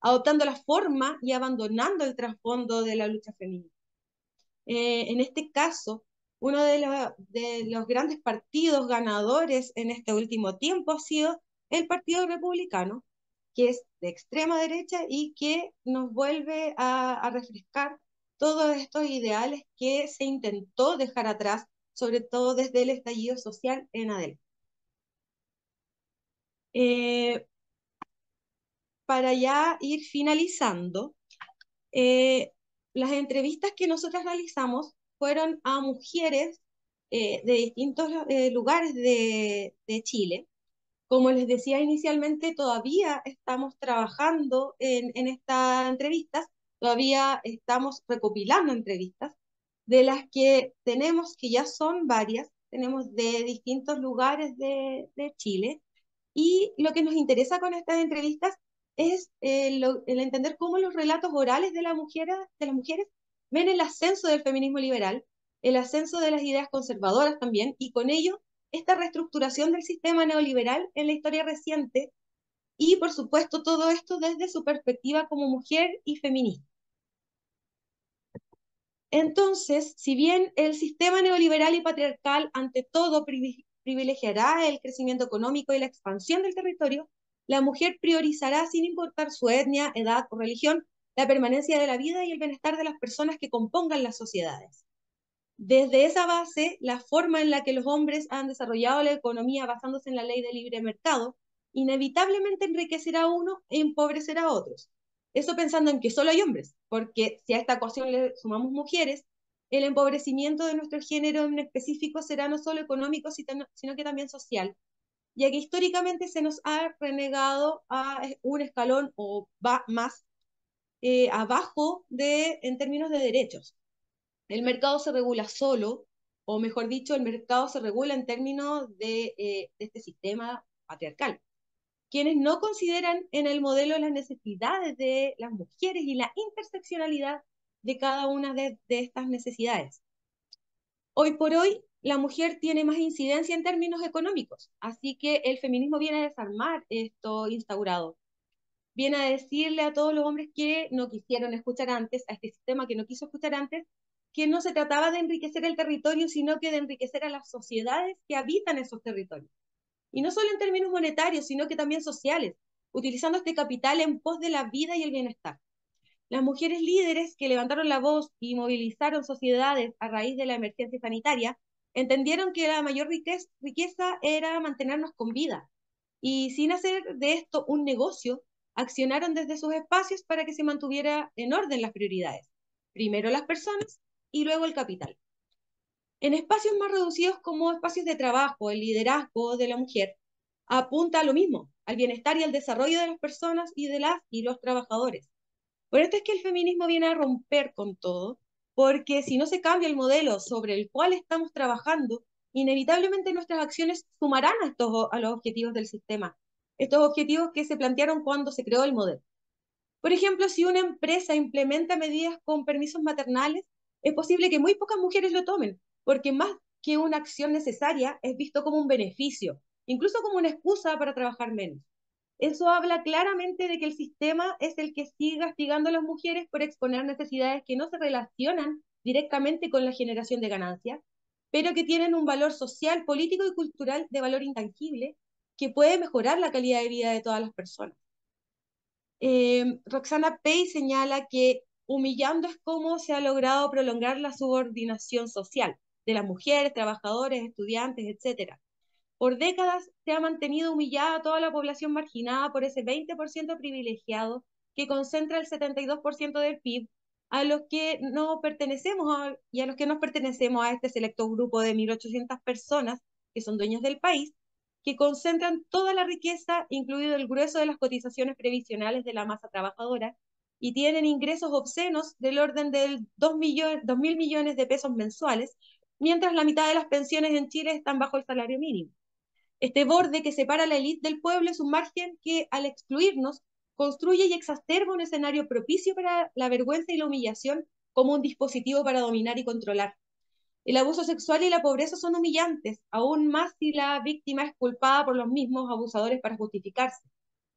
adoptando la forma y abandonando el trasfondo de la lucha femenina. Eh, en este caso, uno de, los grandes partidos ganadores en este último tiempo ha sido el Partido Republicano, que es de extrema derecha y que nos vuelve a, a, refrescar todos estos ideales que se intentó dejar atrás, sobre todo desde el estallido social en adelante. Eh, para ya ir finalizando, eh, las entrevistas que nosotras realizamos fueron a mujeres eh, de distintos lugares de, Chile. Como les decía inicialmente, todavía estamos trabajando en, estas entrevistas, todavía estamos recopilando entrevistas, de las que tenemos, que ya son varias, tenemos de distintos lugares de Chile, y lo que nos interesa con estas entrevistas es eh, el entender cómo los relatos orales de, las mujeres ven el ascenso del feminismo liberal, el ascenso de las ideas conservadoras también, y con ello esta reestructuración del sistema neoliberal en la historia reciente, y por supuesto todo esto desde su perspectiva como mujer y feminista. Entonces, si bien el sistema neoliberal y patriarcal ante todo privilegia privilegiará el crecimiento económico y la expansión del territorio, la mujer priorizará, sin importar su etnia, edad o religión, la permanencia de la vida y el bienestar de las personas que compongan las sociedades. Desde esa base, la forma en la que los hombres han desarrollado la economía basándose en la ley de libre mercado, inevitablemente enriquecerá a uno e empobrecerá a otros. Eso pensando en que solo hay hombres, porque si a esta ecuación le sumamos mujeres, el empobrecimiento de nuestro género en específico será no solo económico, sino que también social, ya que históricamente se nos ha renegado a eh, un escalón o va más eh, abajo de, en términos de derechos. El mercado se regula solo, o mejor dicho, el mercado se regula en términos de, eh, de este sistema patriarcal. Quienes no consideran en el modelo las necesidades de las mujeres y la interseccionalidad de cada una de, estas necesidades. Hoy por hoy, la mujer tiene más incidencia en términos económicos, así que el feminismo viene a desarmar esto instaurado. Viene a decirle a todos los hombres que no quisieron escuchar antes, a este sistema que no quiso escuchar antes, que no se trataba de enriquecer el territorio, sino que de enriquecer a las sociedades que habitan esos territorios. Y no solo en términos monetarios, sino que también sociales, utilizando este capital en pos de la vida y el bienestar las mujeres líderes que levantaron la voz y movilizaron sociedades a raíz de la emergencia sanitaria, entendieron que la mayor riqueza, era mantenernos con vida. Y sin hacer de esto un negocio, accionaron desde sus espacios para que se mantuviera en orden las prioridades. Primero las personas y luego el capital. En espacios más reducidos como espacios de trabajo, el liderazgo de la mujer apunta a lo mismo, al bienestar y al desarrollo de las personas y de las y los trabajadores. Pero esto es que el feminismo viene a romper con todo, porque si no se cambia el modelo sobre el cual estamos trabajando, inevitablemente nuestras acciones sumarán a, a los objetivos del sistema, estos objetivos que se plantearon cuando se creó el modelo. Por ejemplo, si una empresa implementa medidas con permisos maternales, es posible que muy pocas mujeres lo tomen, porque más que una acción necesaria es visto como un beneficio, incluso como una excusa para trabajar menos. Eso habla claramente de que el sistema es el que sigue castigando a las mujeres por exponer necesidades que no se relacionan directamente con la generación de ganancias, pero que tienen un valor social, político y cultural de valor intangible que puede mejorar la calidad de vida de todas las personas. Em, Roxana Pei señala que humillando es cómo se ha logrado prolongar la subordinación social de las mujeres, trabajadores, estudiantes, etc. Por décadas se ha mantenido humillada toda la población marginada por ese 20% privilegiado que concentra el 72% del PIB, a los que no pertenecemos y a los que nos pertenecemos a este selecto grupo de 1.800 personas que son dueños del país, que concentran toda la riqueza, incluido el grueso de las cotizaciones previsionales de la masa trabajadora, y tienen ingresos obscenos del orden de 2, millones, millones de pesos mensuales, mientras la mitad de las pensiones en Chile están bajo el salario mínimo. Este borde que separa a la élite del pueblo es un margen que, al excluirnos, construye y exacerba un escenario propicio para la vergüenza y la humillación como un dispositivo para dominar y controlar. El abuso sexual y la pobreza son humillantes, aún más si la víctima es culpada por los mismos abusadores para justificarse.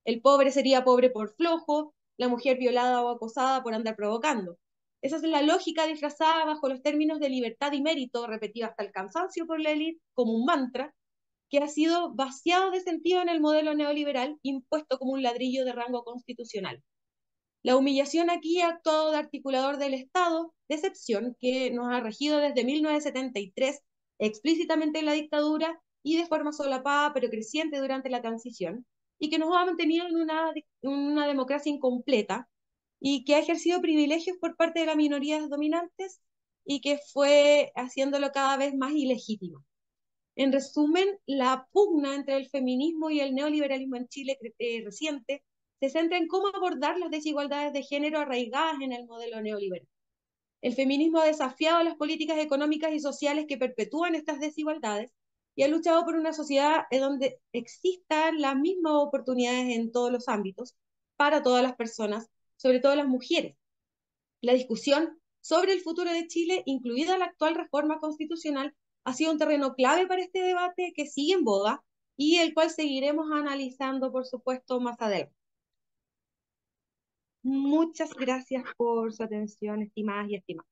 El pobre sería pobre por flojo, la mujer violada o acosada por andar provocando. Esa es la lógica disfrazada bajo los términos de libertad y mérito, repetida hasta el cansancio por la élite como un mantra, que ha sido vaciado de sentido en el modelo neoliberal impuesto como un ladrillo de rango constitucional. La humillación aquí ha actuado de articulador del Estado de excepción que nos ha regido desde 1973 explícitamente en la dictadura y de forma solapada pero creciente durante la transición, y que nos ha mantenido en una, democracia incompleta y que ha ejercido privilegios por parte de las minorías dominantes y que fue haciéndolo cada vez más ilegítimo. En resumen, la pugna entre el feminismo y el neoliberalismo en Chile eh, reciente se centra en cómo abordar las desigualdades de género arraigadas en el modelo neoliberal. El feminismo ha desafiado las políticas económicas y sociales que perpetúan estas desigualdades y ha luchado por una sociedad en donde existan las mismas oportunidades en todos los ámbitos para todas las personas, sobre todo las mujeres. La discusión sobre el futuro de Chile, incluida la actual reforma constitucional, ha sido un terreno clave para este debate que sigue en boda y el cual seguiremos analizando, por supuesto, más adelante. Muchas gracias por su atención, estimadas y estimados.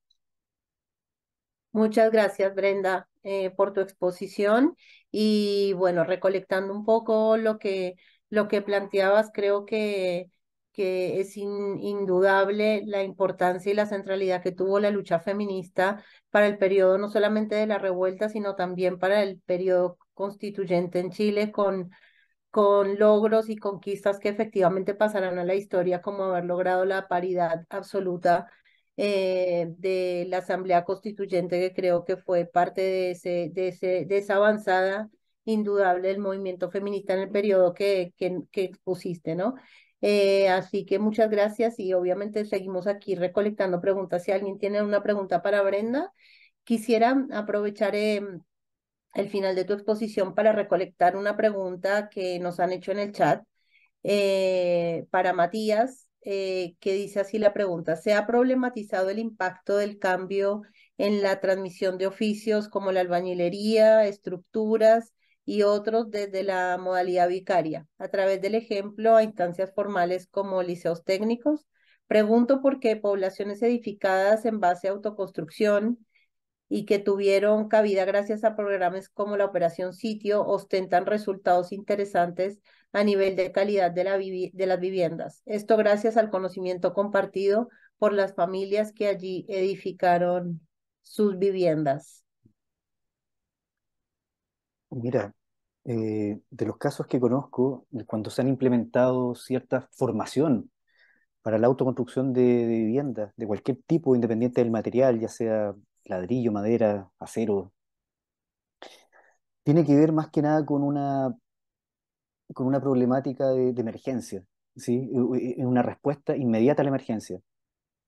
Muchas gracias, Brenda, eh, por tu exposición. Y bueno, recolectando un poco lo que, lo que planteabas, creo que que es indudable la importancia y la centralidad que tuvo la lucha feminista para el periodo no solamente de la revuelta, sino también para el periodo constituyente en Chile con, con logros y conquistas que efectivamente pasarán a la historia, como haber logrado la paridad absoluta eh, de la Asamblea Constituyente, que creo que fue parte de, de, esa avanzada indudable del movimiento feminista en el periodo que, que, ¿no? Eh, así que muchas gracias y obviamente seguimos aquí recolectando preguntas. Si alguien tiene una pregunta para Brenda, quisiera aprovechar em, el final de tu exposición para recolectar una pregunta que nos han hecho en el chat eh, para Matías, eh, que dice así la pregunta, ¿se ha problematizado el impacto del cambio en la transmisión de oficios como la albañilería, estructuras? y otros desde la modalidad vicaria, a través del ejemplo a instancias formales como liceos técnicos. Pregunto por qué poblaciones edificadas en base a autoconstrucción y que tuvieron cabida gracias a programas como la Operación Sitio ostentan resultados interesantes a nivel de calidad de, la de las viviendas. Esto gracias al conocimiento compartido por las familias que allí edificaron sus viviendas. Mira, eh, de los casos que conozco, cuando se han implementado cierta formación para la autoconstrucción de, viviendas, de cualquier tipo, independiente del material, ya sea ladrillo, madera, acero, tiene que ver más que nada con una, con una problemática de, emergencia, ¿sí? E, e, una respuesta inmediata a la emergencia.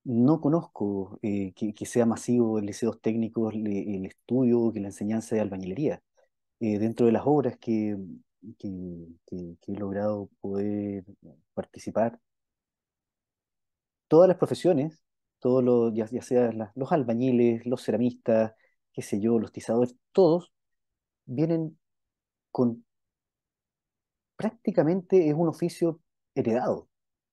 No conozco eh, que, sea masivo el liceos técnicos, el estudio, que la enseñanza de albañilería. Eh, dentro de las obras que, he logrado poder participar, todas las profesiones, todos ya, sea los albañiles, los ceramistas, qué sé yo, los tizadores, todos vienen con prácticamente es un oficio heredado,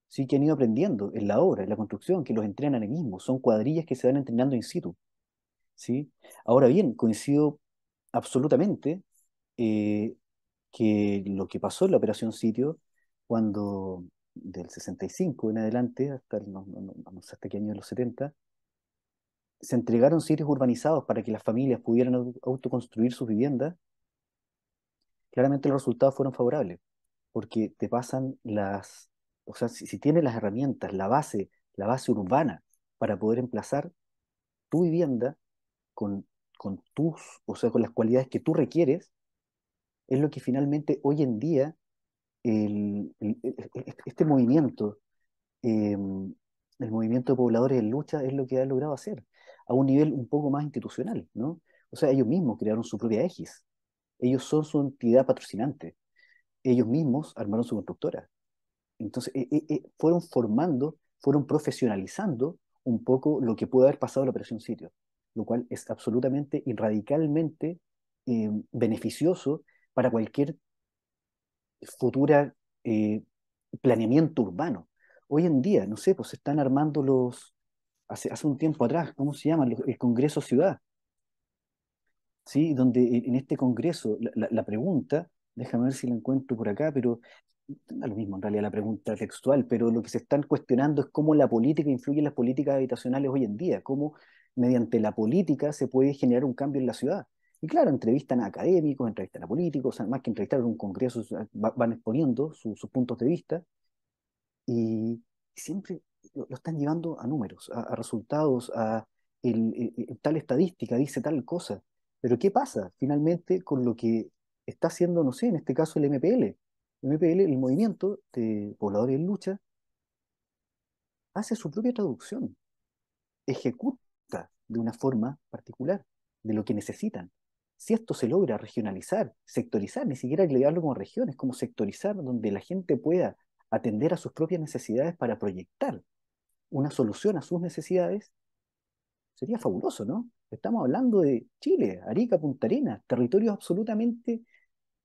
sí que han ido aprendiendo en la obra, en la construcción, que los entrenan ahí mismo, son cuadrillas que se van entrenando in situ. ¿sí? Ahora bien, coincido absolutamente eh, que lo que pasó en la Operación Sitio, cuando del 65 en adelante, hasta, el, hasta qué año de los 70, se entregaron sitios urbanizados para que las familias pudieran autoconstruir sus viviendas, claramente los resultados fueron favorables, porque te pasan las, o sea, si, tienes las herramientas, la base, la base urbana para poder emplazar tu vivienda con, con tus, o sea, con las cualidades que tú requieres, es lo que finalmente hoy en día e, e, e, este movimiento, em, el movimiento de pobladores en lucha, es lo que ha logrado hacer a un nivel un poco más institucional, ¿no? O sea, ellos mismos crearon su propia EGIS, ellos son su entidad patrocinante, ellos mismos armaron su constructora. Entonces, fueron formando, fueron profesionalizando un poco lo que pudo haber pasado en la operación sitio, lo cual es absolutamente y radicalmente em, beneficioso para cualquier futura eh, planeamiento urbano. Hoy en día, no sé, pues se están armando los, hace, hace un tiempo atrás, ¿cómo se llama? El Congreso Ciudad. ¿Sí? Donde e, en este Congreso, la, pregunta, déjame ver si la encuentro por acá, pero es mm, lo mismo en realidad la pregunta textual, pero lo que se están cuestionando es cómo la política influye en las políticas habitacionales hoy en día, cómo mediante la política se puede generar un cambio en la ciudad. Y claro, entrevistan a académicos, entrevistan a políticos, más que entrevistar a un congreso, eh, van exponiendo sus puntos de vista y siempre lo, están llevando a números, a, resultados, a tal estadística, dice tal cosa. Pero ¿qué pasa finalmente con lo que está haciendo, no sé, en este caso el MPL? El MPL, el movimiento de pobladores en lucha, hace su propia traducción, ejecuta de una forma particular de lo que necesitan si esto se logra regionalizar, sectorizar, ni siquiera agregarlo como regiones, como sectorizar, donde la gente pueda atender a sus propias necesidades para proyectar una solución a sus necesidades, sería fabuloso, ¿no? Estamos hablando de Chile, Arica, Punta Arenas, territorios absolutamente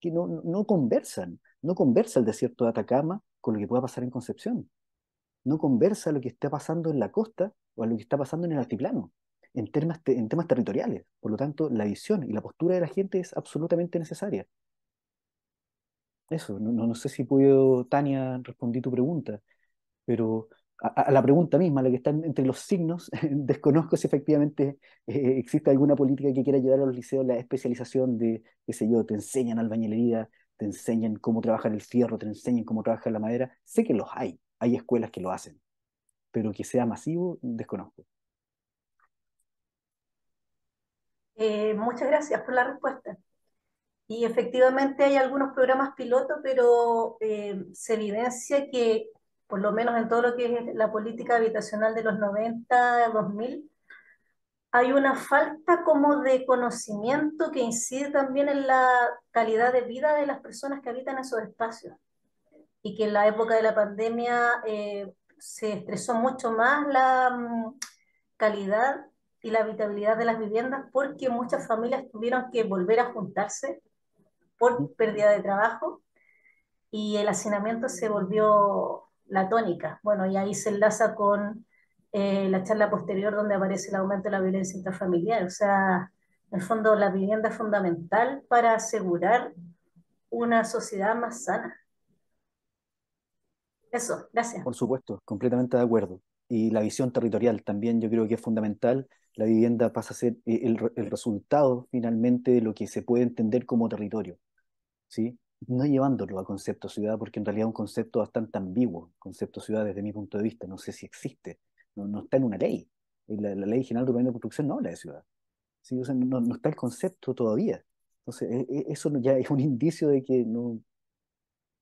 que no, conversan, no conversa el desierto de Atacama con lo que pueda pasar en Concepción, no conversa lo que está pasando en la costa o lo que está pasando en el altiplano en temas, en temas territoriales. Por lo tanto, la visión y la postura de la gente es absolutamente necesaria. Eso, no, no sé si puedo, Tania, respondí tu pregunta, pero a, la pregunta misma, la que está entre los signos, desconozco si efectivamente eh, existe alguna política que quiera ayudar a los liceos la especialización de, qué sé yo, te enseñan albañilería, te enseñan cómo trabajar el fierro, te enseñan cómo trabajar la madera. Sé que los hay, hay escuelas que lo hacen, pero que sea masivo, desconozco. Eh, muchas gracias por la respuesta. Y efectivamente hay algunos programas piloto, pero eh, se evidencia que, por lo menos en todo lo que es la política habitacional de los 90, 2000, hay una falta como de conocimiento que incide también en la calidad de vida de las personas que habitan esos espacios. Y que en la época de la pandemia eh, se estresó mucho más la mm, calidad y la habitabilidad de las viviendas porque muchas familias tuvieron que volver a juntarse por pérdida de trabajo y el hacinamiento se volvió la tónica. Bueno, y ahí se enlaza con eh, la charla posterior donde aparece el aumento de la violencia intrafamiliar. O sea, en el fondo la vivienda es fundamental para asegurar una sociedad más sana. Eso, gracias. Por supuesto, completamente de acuerdo. Y la visión territorial también yo creo que es fundamental la vivienda pasa a ser eh, el, el, resultado finalmente de lo que se puede entender como territorio, ¿sí? No llevándolo a concepto ciudad, porque en realidad es un concepto bastante ambiguo, concepto ciudad desde mi punto de vista, no sé si existe, no, está en una ley. La, Ley General de Urbanismo y Construcción no habla de ciudad, ¿sí? no, no está el concepto todavía. Entonces, eh, eh, eso ya es un indicio de que no,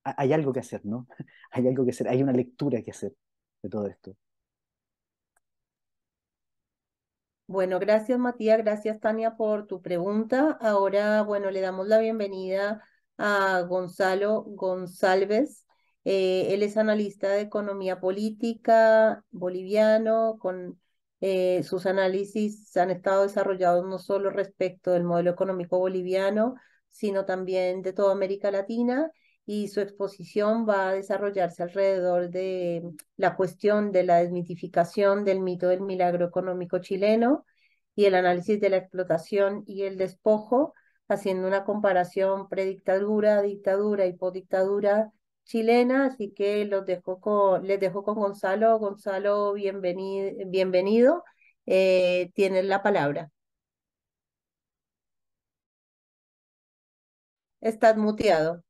hay algo que hacer, ¿no? hay algo que hacer, hay una lectura que hacer de todo esto. Bueno, gracias Matías, gracias Tania por tu pregunta. Ahora, bueno, le damos la bienvenida a Gonzalo González. Eh, él es analista de economía política boliviano, con eh, sus análisis han estado desarrollados no solo respecto del modelo económico boliviano, sino también de toda América Latina y su exposición va a desarrollarse alrededor de mm, la cuestión de la desmitificación del mito del milagro económico chileno y el análisis de la explotación y el despojo, haciendo una comparación predictadura, dictadura y postdictadura chilena, así que los dejo con, les dejo con Gonzalo. Gonzalo, bienvenido, bienvenido. Eh, tienes la palabra. Estás muteado.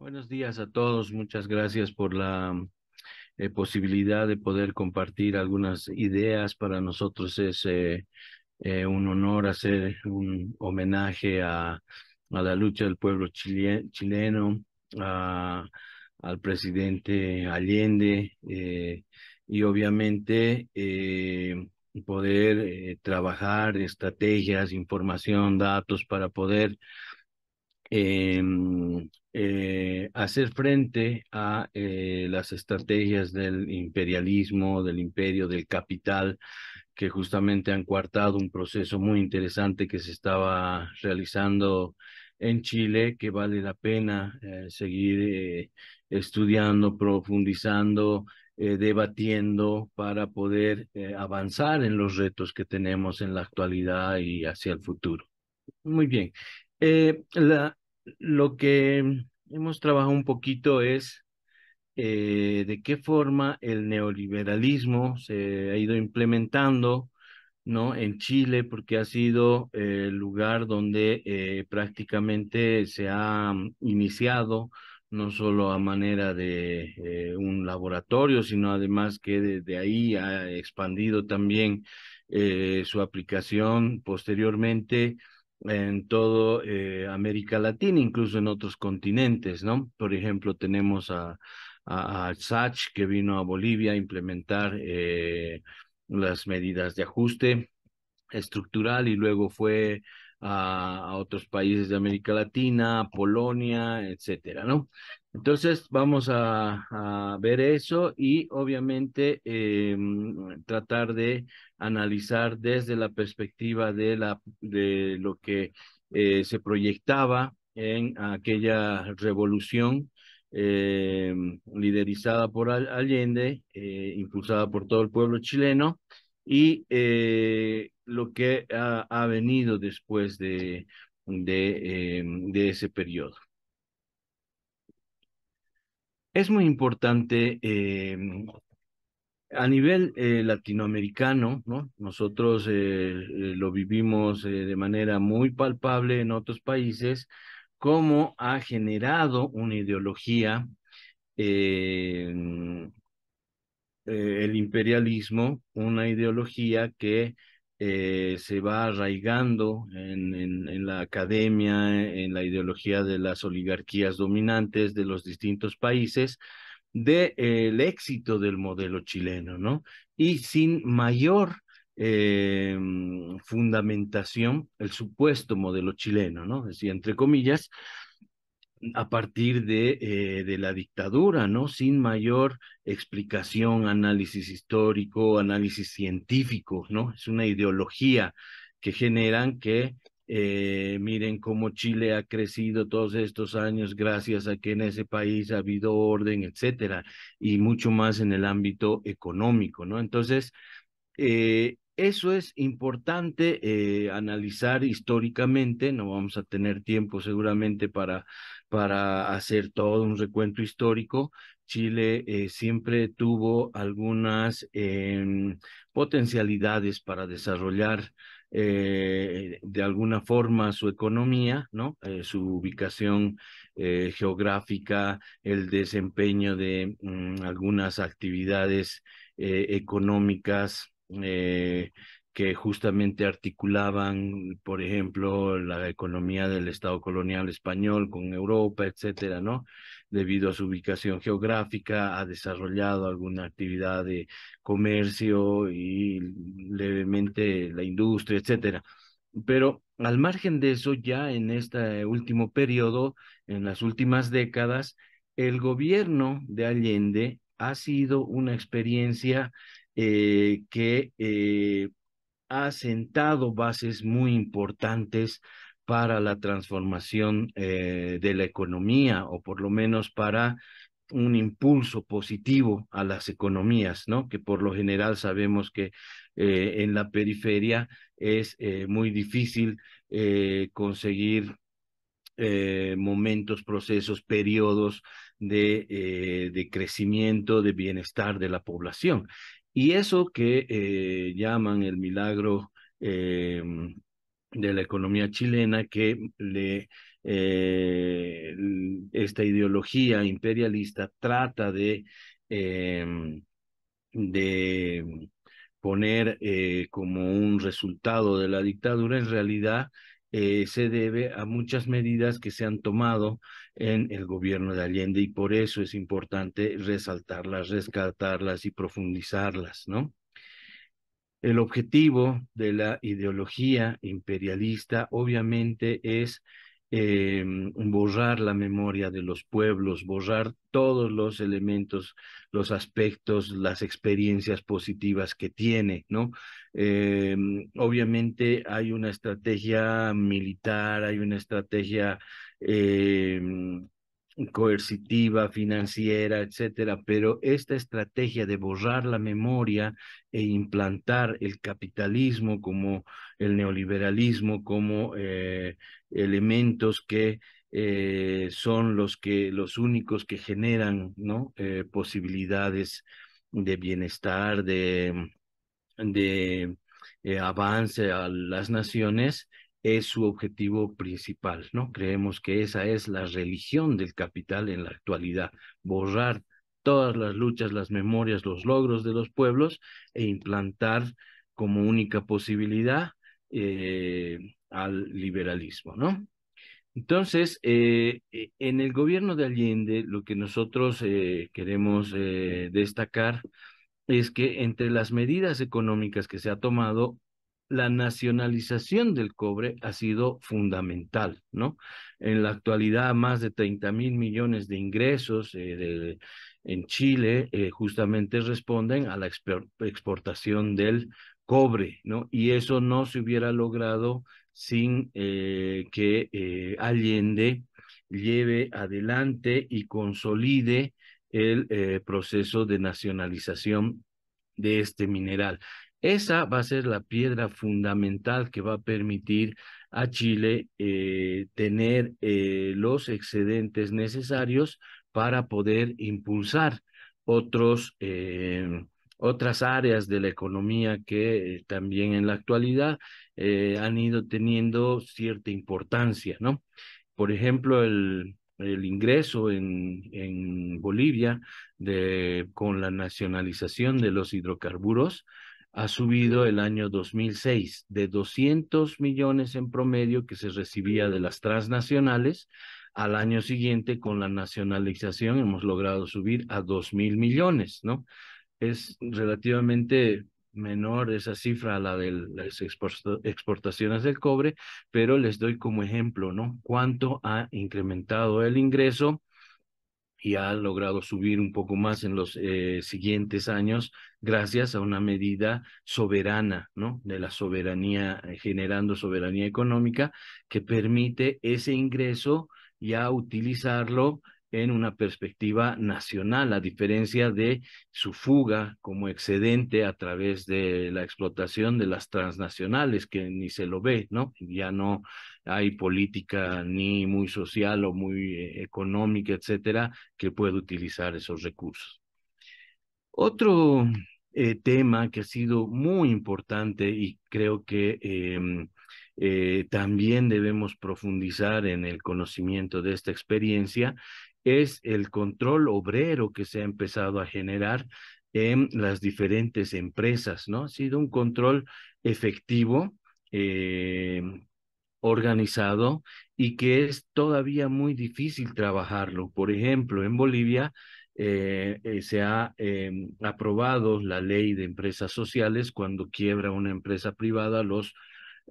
Buenos días a todos. Muchas gracias por la mm, eh, posibilidad de poder compartir algunas ideas. Para nosotros es eh, eh, un honor hacer un homenaje a, a la lucha del pueblo chileno, a, al presidente Allende y obviamente poder trabajar estrategias, información, datos para poder em, eh, hacer frente a eh, las estrategias del imperialismo, del imperio, del capital, que justamente han coartado un proceso muy interesante que se estaba realizando en Chile, que vale la pena eh, seguir estudiando, profundizando, debatiendo para poder avanzar en los retos que tenemos en la actualidad y hacia el futuro. Muy bien. la, lo que hemos trabajado un poquito es eh, de qué forma el neoliberalismo se ha ido implementando ¿no? en Chile, porque ha sido el lugar donde eh, prácticamente se ha iniciado no solo a manera de eh, un laboratorio, sino además que desde ahí ha expandido también su aplicación posteriormente en todo eh, América Latina, incluso en otros continentes, ¿no? Por ejemplo, tenemos a, a, que vino a Bolivia a implementar eh, las medidas de ajuste estructural y luego fue a, a, otros países de América Latina, Polonia, etcétera, ¿no? Entonces vamos a, ver eso y obviamente eh, tratar de analizar desde la perspectiva de, la, de lo que eh, se proyectaba en aquella revolución eh, liderizada por Allende, impulsada por todo el pueblo chileno y lo que ha, venido después de, de, de ese periodo es muy importante em, a nivel eh, latinoamericano, ¿no? Nosotros eh, eh, lo vivimos de manera muy palpable en otros países, cómo ha generado una ideología em, el imperialismo, una ideología que eh, se va arraigando en, en, la academia, eh, en la ideología de las oligarquías dominantes de los distintos países, del eh, éxito del modelo chileno, ¿no? Y sin mayor mm, fundamentación, el supuesto modelo chileno, ¿no? Es decir, entre comillas, a partir de, eh, de, la dictadura, ¿no? Sin mayor explicación, análisis histórico, análisis científico, ¿no? Es una ideología que generan que eh, miren cómo Chile ha crecido todos estos años gracias a que en ese país ha habido orden, etcétera, y mucho más en el ámbito económico, ¿no? Entonces, eh, eso es importante analizar históricamente, no vamos a tener tiempo seguramente para para hacer todo un recuento histórico, Chile eh, siempre tuvo algunas em, potencialidades para desarrollar eh, de alguna forma su economía, ¿no? Eh, su ubicación geográfica, el desempeño de mm, algunas actividades económicas que justamente articulaban, por ejemplo, la economía del Estado colonial español con Europa, etcétera, ¿no? Debido a su ubicación geográfica, ha desarrollado alguna actividad de comercio y levemente la industria, etcétera. Pero al margen de eso, ya en este último periodo, en las últimas décadas, el gobierno de Allende ha sido una experiencia eh, que eh, ha sentado bases muy importantes para la transformación eh, de la economía o por lo menos para un impulso positivo a las economías, ¿no? Que por lo general sabemos que eh, en la periferia es eh, muy difícil conseguir momentos, procesos, periodos de crecimiento, de bienestar de la población. Y eso que eh, llaman el milagro em, de la economía chilena, que le, eh, esta ideología imperialista trata de, em, de poner eh, como un resultado de la dictadura, en realidad eh, se debe a muchas medidas que se han tomado en el gobierno de Allende y por eso es importante resaltarlas, rescatarlas y profundizarlas, ¿no? El objetivo de la ideología imperialista obviamente es Em, borrar la memoria de los pueblos, borrar todos los elementos, los aspectos, las experiencias positivas que tiene, ¿no? Em, obviamente hay una estrategia militar, hay una estrategia em, coercitiva, financiera, etcétera, pero esta estrategia de borrar la memoria e implantar el capitalismo como el neoliberalismo, como eh, elementos que eh, son los que los únicos que generan ¿no? Eh, posibilidades de bienestar, de, de avance a las naciones, es su objetivo principal, ¿no? Creemos que esa es la religión del capital en la actualidad, borrar todas las luchas, las memorias, los logros de los pueblos e implantar como única posibilidad eh, al liberalismo, ¿no? Entonces, eh, e, en el gobierno de Allende, lo que nosotros eh, queremos destacar es que entre las medidas económicas que se ha tomado la nacionalización del cobre ha sido fundamental, ¿no? En la actualidad, más de 30 mil millones de ingresos eh, en Chile eh, justamente responden a la exportación del cobre, ¿no? Y eso no se hubiera logrado sin eh, que Allende lleve adelante y consolide el proceso de nacionalización de este mineral. Esa va a ser la piedra fundamental que va a permitir a Chile eh, tener eh, los excedentes necesarios para poder impulsar otros, eh, otras áreas de la economía que también en la actualidad han ido teniendo cierta importancia, ¿no? Por ejemplo, el, ingreso en, Bolivia con la nacionalización de los hidrocarburos ha subido el año 2006 de 200 millones en promedio que se recibía de las transnacionales. Al año siguiente, con la nacionalización, hemos logrado subir a 2 mil millones, ¿no? Es relativamente menor esa cifra a la de las exportaciones del cobre, pero les doy como ejemplo, ¿no? Cuánto ha incrementado el ingreso y ha logrado subir un poco más en los eh, siguientes años gracias a una medida soberana, ¿no? De la soberanía, eh, generando soberanía económica que permite ese ingreso ya utilizarlo en una perspectiva nacional, a diferencia de su fuga como excedente a través de la explotación de las transnacionales, que ni se lo ve, ¿no? Ya no hay política ni muy social o muy eh, económica, etcétera, que pueda utilizar esos recursos. Otro eh, tema que ha sido muy importante y creo que em, eh, también debemos profundizar en el conocimiento de esta experiencia es el control obrero que se ha empezado a generar en las diferentes empresas, ¿no? Ha sido un control efectivo em, organizado y que es todavía muy difícil trabajarlo. Por ejemplo, en Bolivia eh, eh, se ha em, aprobado la ley de empresas sociales cuando quiebra una empresa privada los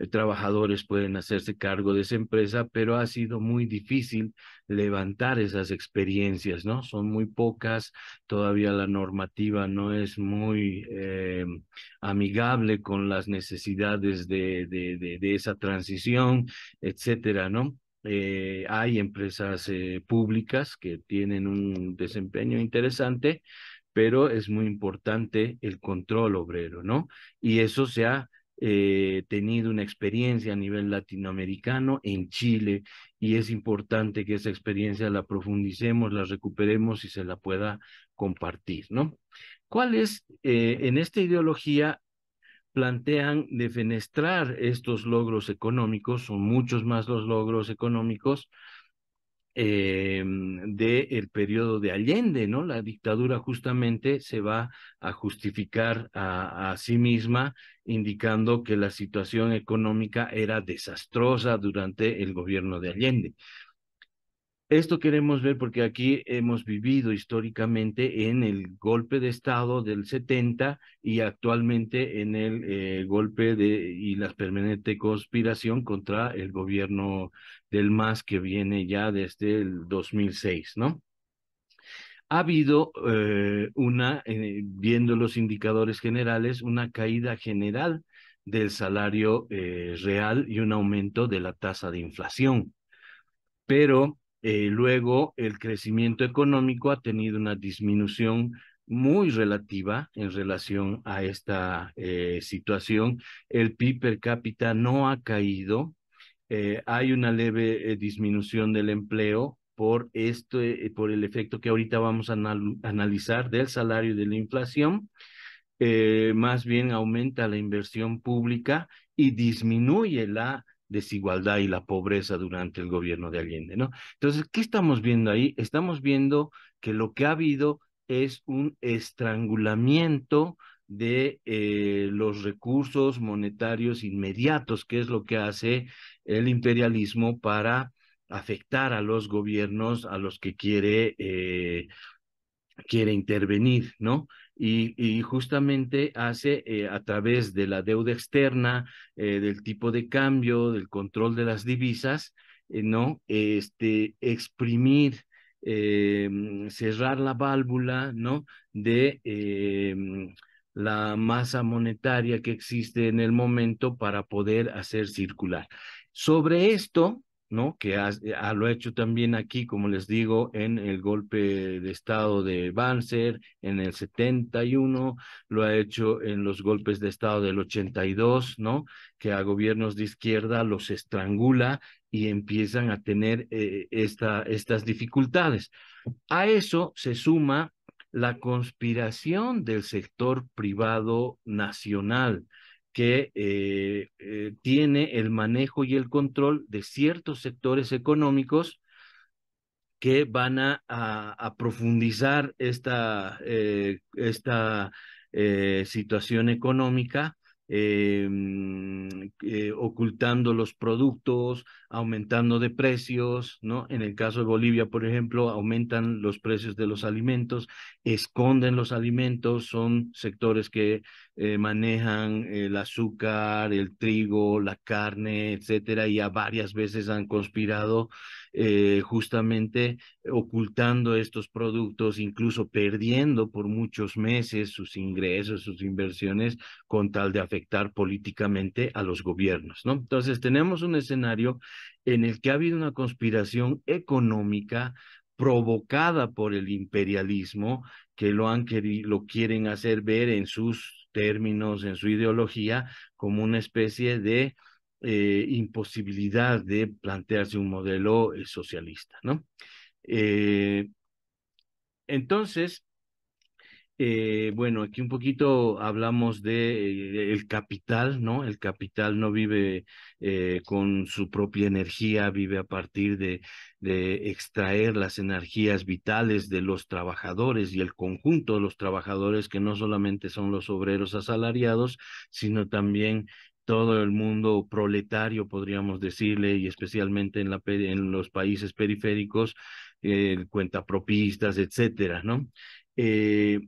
trabajadores pueden hacerse cargo de esa empresa, pero ha sido muy difícil levantar esas experiencias, ¿no? Son muy pocas, todavía la normativa no es muy eh, amigable con las necesidades de, de, esa transición, etcétera, ¿no? Eh, hay empresas eh, públicas que tienen un desempeño interesante, pero es muy importante el control obrero, ¿no? Y eso se ha eh, tenido una experiencia a nivel latinoamericano en Chile y es importante que esa experiencia la profundicemos, la recuperemos y se la pueda compartir, ¿no? ¿Cuál es, eh, en esta ideología plantean defenestrar estos logros económicos, son muchos más los logros económicos, eh, de del periodo de Allende, ¿no? La dictadura justamente se va a justificar a, sí misma indicando que la situación económica era desastrosa durante el gobierno de Allende. Esto queremos ver porque aquí hemos vivido históricamente en el golpe de Estado del 70 y actualmente en el eh, golpe de y la permanente conspiración contra el gobierno del MAS que viene ya desde el 2006, ¿no? ha habido eh, una, eh, viendo los indicadores generales, una caída general del salario real y un aumento de la tasa de inflación. Pero eh, luego, el crecimiento económico ha tenido una disminución muy relativa en relación a esta eh, situación. El PIB per cápita no ha caído. Eh, hay una leve disminución del empleo por, por el efecto que ahorita vamos a analizar del salario y de la inflación. más bien aumenta la inversión pública y disminuye la desigualdad y la pobreza durante el gobierno de Allende, ¿no? Entonces, ¿qué estamos viendo ahí? Estamos viendo que lo que ha habido es un estrangulamiento de eh, los recursos monetarios inmediatos, que es lo que hace el imperialismo para afectar a los gobiernos a los que quiere, eh, quiere intervenir, ¿no? y, justamente hace eh, a través de la deuda externa, eh, del tipo de cambio, del control de las divisas, eh, ¿no? Este, exprimir, mm, cerrar la válvula, ¿no? De mm, la masa monetaria que existe en el momento para poder hacer circular. Sobre esto, ¿no? Que ha, eh, ah, lo ha hecho también aquí, como les digo, en el golpe de Estado de Banzer en el 71, lo ha hecho en los golpes de Estado del 82, ¿no? Que a gobiernos de izquierda los estrangula y empiezan a tener eh, esta, estas dificultades. A eso se suma la conspiración del sector privado nacional, que eh, eh, tiene el manejo y el control de ciertos sectores económicos que van a, profundizar esta, eh, esta situación económica eh, mm, eh, ocultando los productos, aumentando de precios, ¿no? En el caso de Bolivia, por ejemplo, aumentan los precios de los alimentos, esconden los alimentos, son sectores que eh, manejan el azúcar, el trigo, la carne, etcétera, y a varias veces han conspirado eh, justamente ocultando estos productos, incluso perdiendo por muchos meses sus ingresos, sus inversiones, con tal de afectar políticamente a los gobiernos, ¿no? Entonces tenemos un escenario en el que ha habido una conspiración económica provocada por el imperialismo que lo han querido, lo quieren hacer ver en sus términos, en su ideología, como una especie de eh, imposibilidad de plantearse un modelo eh, socialista, ¿no? Eh, entonces, bueno, aquí un poquito hablamos de, el capital, ¿no? El capital no vive con su propia energía, vive a partir de, de extraer las energías vitales de los trabajadores y el conjunto de los trabajadores que no solamente son los obreros asalariados, sino también todo el mundo proletario, podríamos decirle, y especialmente en, los países periféricos, cuenta eh, cuentapropistas, etcétera, ¿no? Eh,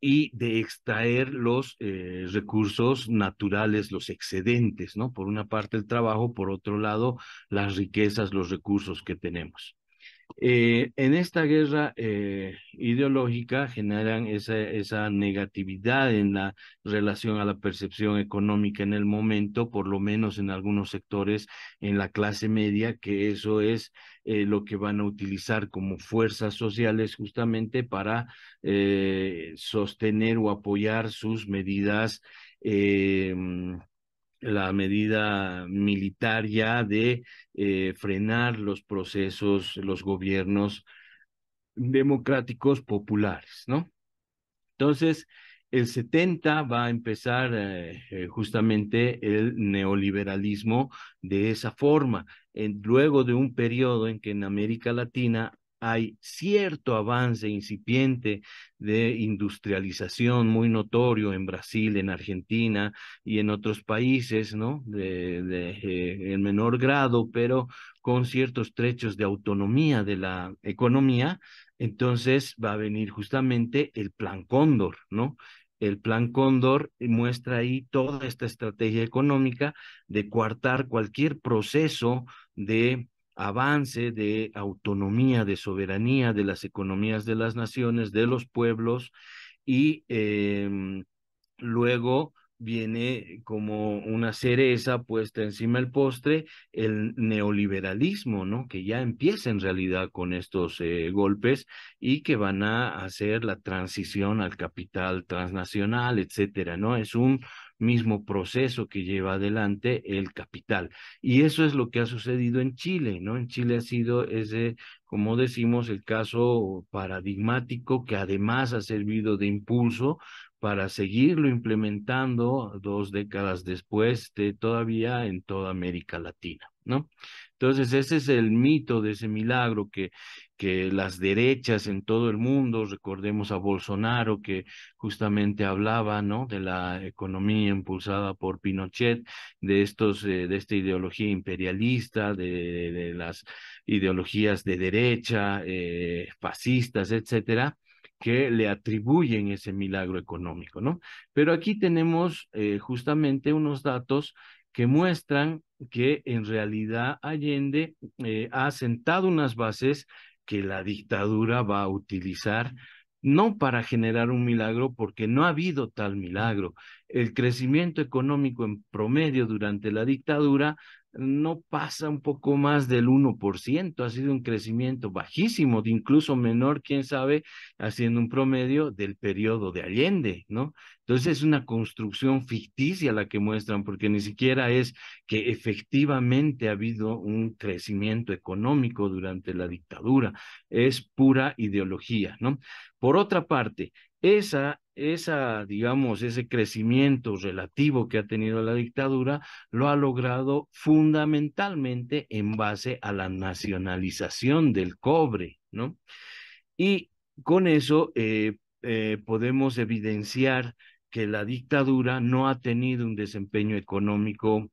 y de extraer los eh, recursos naturales, los excedentes, ¿no? Por una parte el trabajo, por otro lado las riquezas, los recursos que tenemos. Eh, en esta guerra eh, ideológica generan esa, negatividad en la relación a la percepción económica en el momento, por lo menos en algunos sectores en la clase media, que eso es eh, lo que van a utilizar como fuerzas sociales justamente para sostener o apoyar sus medidas la medida militar ya de eh, frenar los procesos, los gobiernos democráticos populares, ¿no? Entonces, el 70 va a empezar eh, eh, justamente el neoliberalismo de esa forma, luego de un periodo en que en América Latina hay cierto avance incipiente de industrialización muy notorio en Brasil, en Argentina y en otros países, ¿no? De, eh, en menor grado, pero con ciertos trechos de autonomía de la economía, entonces va a venir justamente el plan Cóndor, ¿no? El plan Cóndor muestra ahí toda esta estrategia económica de coartar cualquier proceso de avance de autonomía, de soberanía de las economías de las naciones, de los pueblos, y em, luego viene como una cereza puesta encima del postre el neoliberalismo, ¿no? Que ya empieza en realidad con estos eh, golpes y que van a hacer la transición al capital transnacional, etcétera, ¿no? Es un mismo proceso que lleva adelante el capital. Y eso es lo que ha sucedido en Chile, ¿no? En Chile ha sido ese, como decimos, el caso paradigmático que además ha servido de impulso para seguirlo implementando dos décadas después de todavía en toda América Latina, ¿no? Entonces, ese es el mito de ese milagro que, que las derechas en todo el mundo, recordemos a Bolsonaro que justamente hablaba, ¿no? De la economía impulsada por Pinochet, de estos, eh, de esta ideología imperialista, de, de, las ideologías de derecha, eh, fascistas, etcétera que le atribuyen ese milagro económico, ¿no? Pero aquí tenemos eh, justamente unos datos que muestran que en realidad Allende eh, ha sentado unas bases que la dictadura va a utilizar no para generar un milagro, porque no ha habido tal milagro. El crecimiento económico en promedio durante la dictadura no pasa un poco más del 1%, ha sido un crecimiento bajísimo, de incluso menor, quién sabe, haciendo un promedio del periodo de Allende, ¿no? Entonces es una construcción ficticia la que muestran, porque ni siquiera es que efectivamente ha habido un crecimiento económico durante la dictadura, es pura ideología, ¿no? Por otra parte, esa, digamos, ese crecimiento relativo que ha tenido la dictadura lo ha logrado fundamentalmente en base a la nacionalización del cobre, ¿no? Y con eso eh, eh, podemos evidenciar que la dictadura no ha tenido un desempeño económico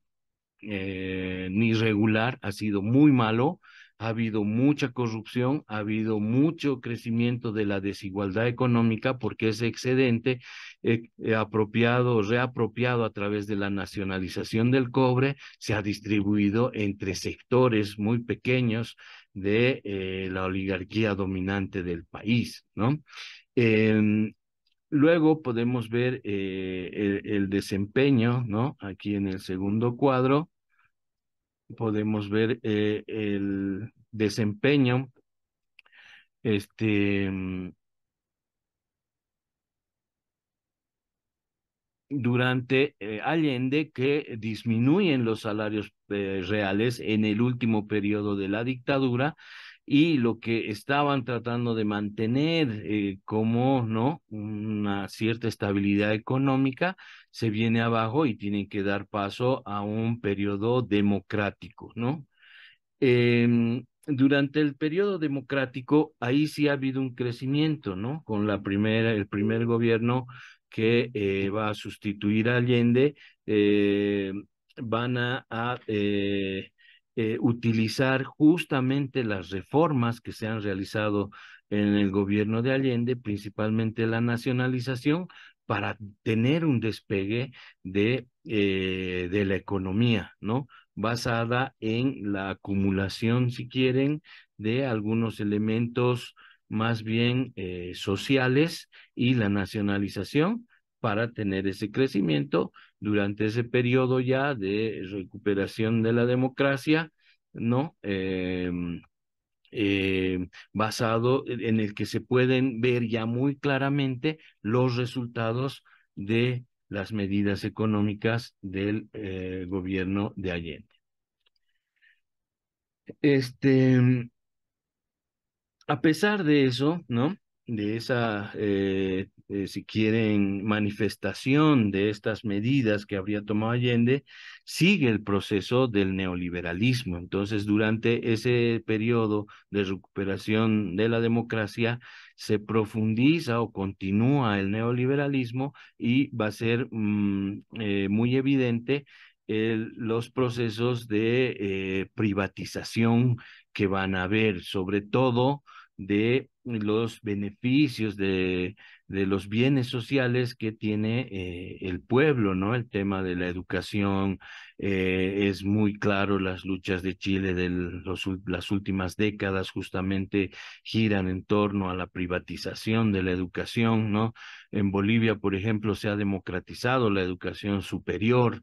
eh, ni regular, ha sido muy malo, ha habido mucha corrupción, ha habido mucho crecimiento de la desigualdad económica porque ese excedente eh, eh, apropiado o reapropiado a través de la nacionalización del cobre se ha distribuido entre sectores muy pequeños de eh, la oligarquía dominante del país, ¿no? Em, luego podemos ver el, e, el desempeño, ¿no? Aquí en el segundo cuadro, podemos ver eh, el desempeño este, mm, durante eh, Allende que disminuyen los salarios eh, reales en el último periodo de la dictadura y lo que estaban tratando de mantener como no una cierta estabilidad económica se viene abajo y tienen que dar paso a un periodo democrático, ¿no? Em, durante el periodo democrático, ahí sí ha habido un crecimiento, ¿no? Con la primera, el primer gobierno que eh, va a sustituir a Allende, eh, van a, eh, utilizar justamente las reformas que se han realizado en el gobierno de Allende, principalmente la nacionalización, para tener un despegue de, eh, de la economía, ¿no? Basada en la acumulación, si quieren, de algunos elementos más bien eh, sociales y la nacionalización para tener ese crecimiento durante ese periodo ya de recuperación de la democracia, ¿no? Em, eh, basado en el que se pueden ver ya muy claramente los resultados de las medidas económicas del eh, gobierno de Allende. Este, a pesar de eso, ¿no? de esa, eh, eh, si quieren, manifestación de estas medidas que habría tomado Allende, sigue el proceso del neoliberalismo. Entonces, durante ese periodo de recuperación de la democracia, se profundiza o continúa el neoliberalismo y va a ser mm, eh, muy evidente los procesos de privatización que van a haber, sobre todo de los beneficios, de, los bienes sociales que tiene eh, el pueblo, ¿no? El tema de la educación, eh, es muy claro, las luchas de Chile de las últimas décadas justamente giran en torno a la privatización de la educación, ¿no? En Bolivia, por ejemplo, se ha democratizado la educación superior,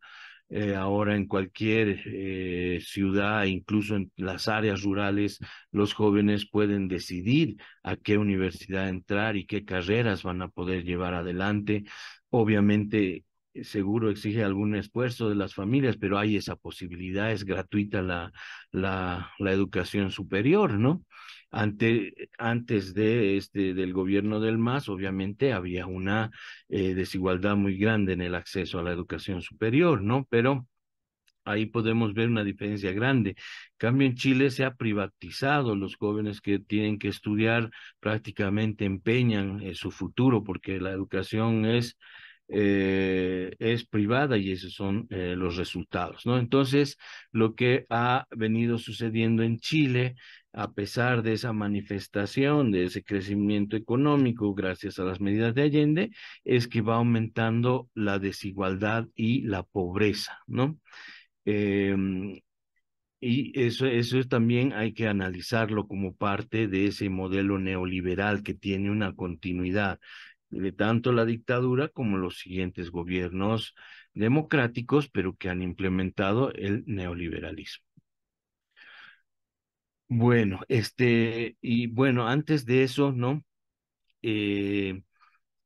eh, ahora en cualquier eh, ciudad, incluso en las áreas rurales, los jóvenes pueden decidir a qué universidad entrar y qué carreras van a poder llevar adelante. Obviamente, eh, seguro exige algún esfuerzo de las familias, pero hay esa posibilidad, es gratuita la, la educación superior, ¿no? Ante, antes de este, del gobierno del MAS, obviamente había una eh, desigualdad muy grande en el acceso a la educación superior, ¿no? Pero ahí podemos ver una diferencia grande. En cambio, en Chile se ha privatizado, los jóvenes que tienen que estudiar prácticamente empeñan eh, su futuro porque la educación es, eh, es privada y esos son los resultados. ¿no? Entonces, lo que ha venido sucediendo en Chile a pesar de esa manifestación, de ese crecimiento económico gracias a las medidas de Allende, es que va aumentando la desigualdad y la pobreza, ¿no? Em, y eso, eso también hay que analizarlo como parte de ese modelo neoliberal que tiene una continuidad de tanto la dictadura como los siguientes gobiernos democráticos, pero que han implementado el neoliberalismo. Bueno, este, y bueno, antes de eso, ¿no? Eh,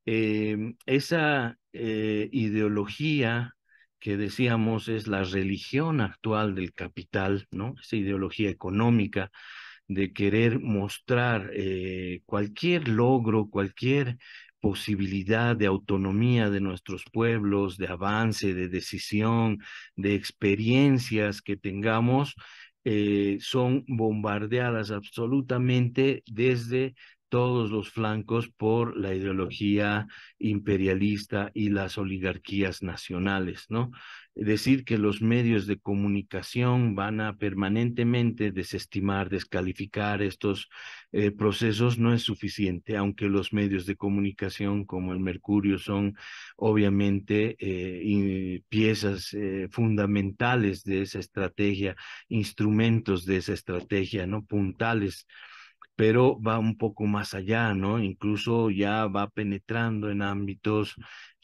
em, esa eh, ideología que decíamos es la religión actual del capital, ¿no? Esa ideología económica de querer mostrar eh, cualquier logro, cualquier posibilidad de autonomía de nuestros pueblos, de avance, de decisión, de experiencias que tengamos, eh, son bombardeadas absolutamente desde todos los flancos por la ideología imperialista y las oligarquías nacionales, ¿no? Decir que los medios de comunicación van a permanentemente desestimar, descalificar estos eh, procesos no es suficiente, aunque los medios de comunicación como el Mercurio son obviamente eh, piezas eh, fundamentales de esa estrategia, instrumentos de esa estrategia, ¿no? Puntales pero va un poco más allá, ¿no? Incluso ya va penetrando en ámbitos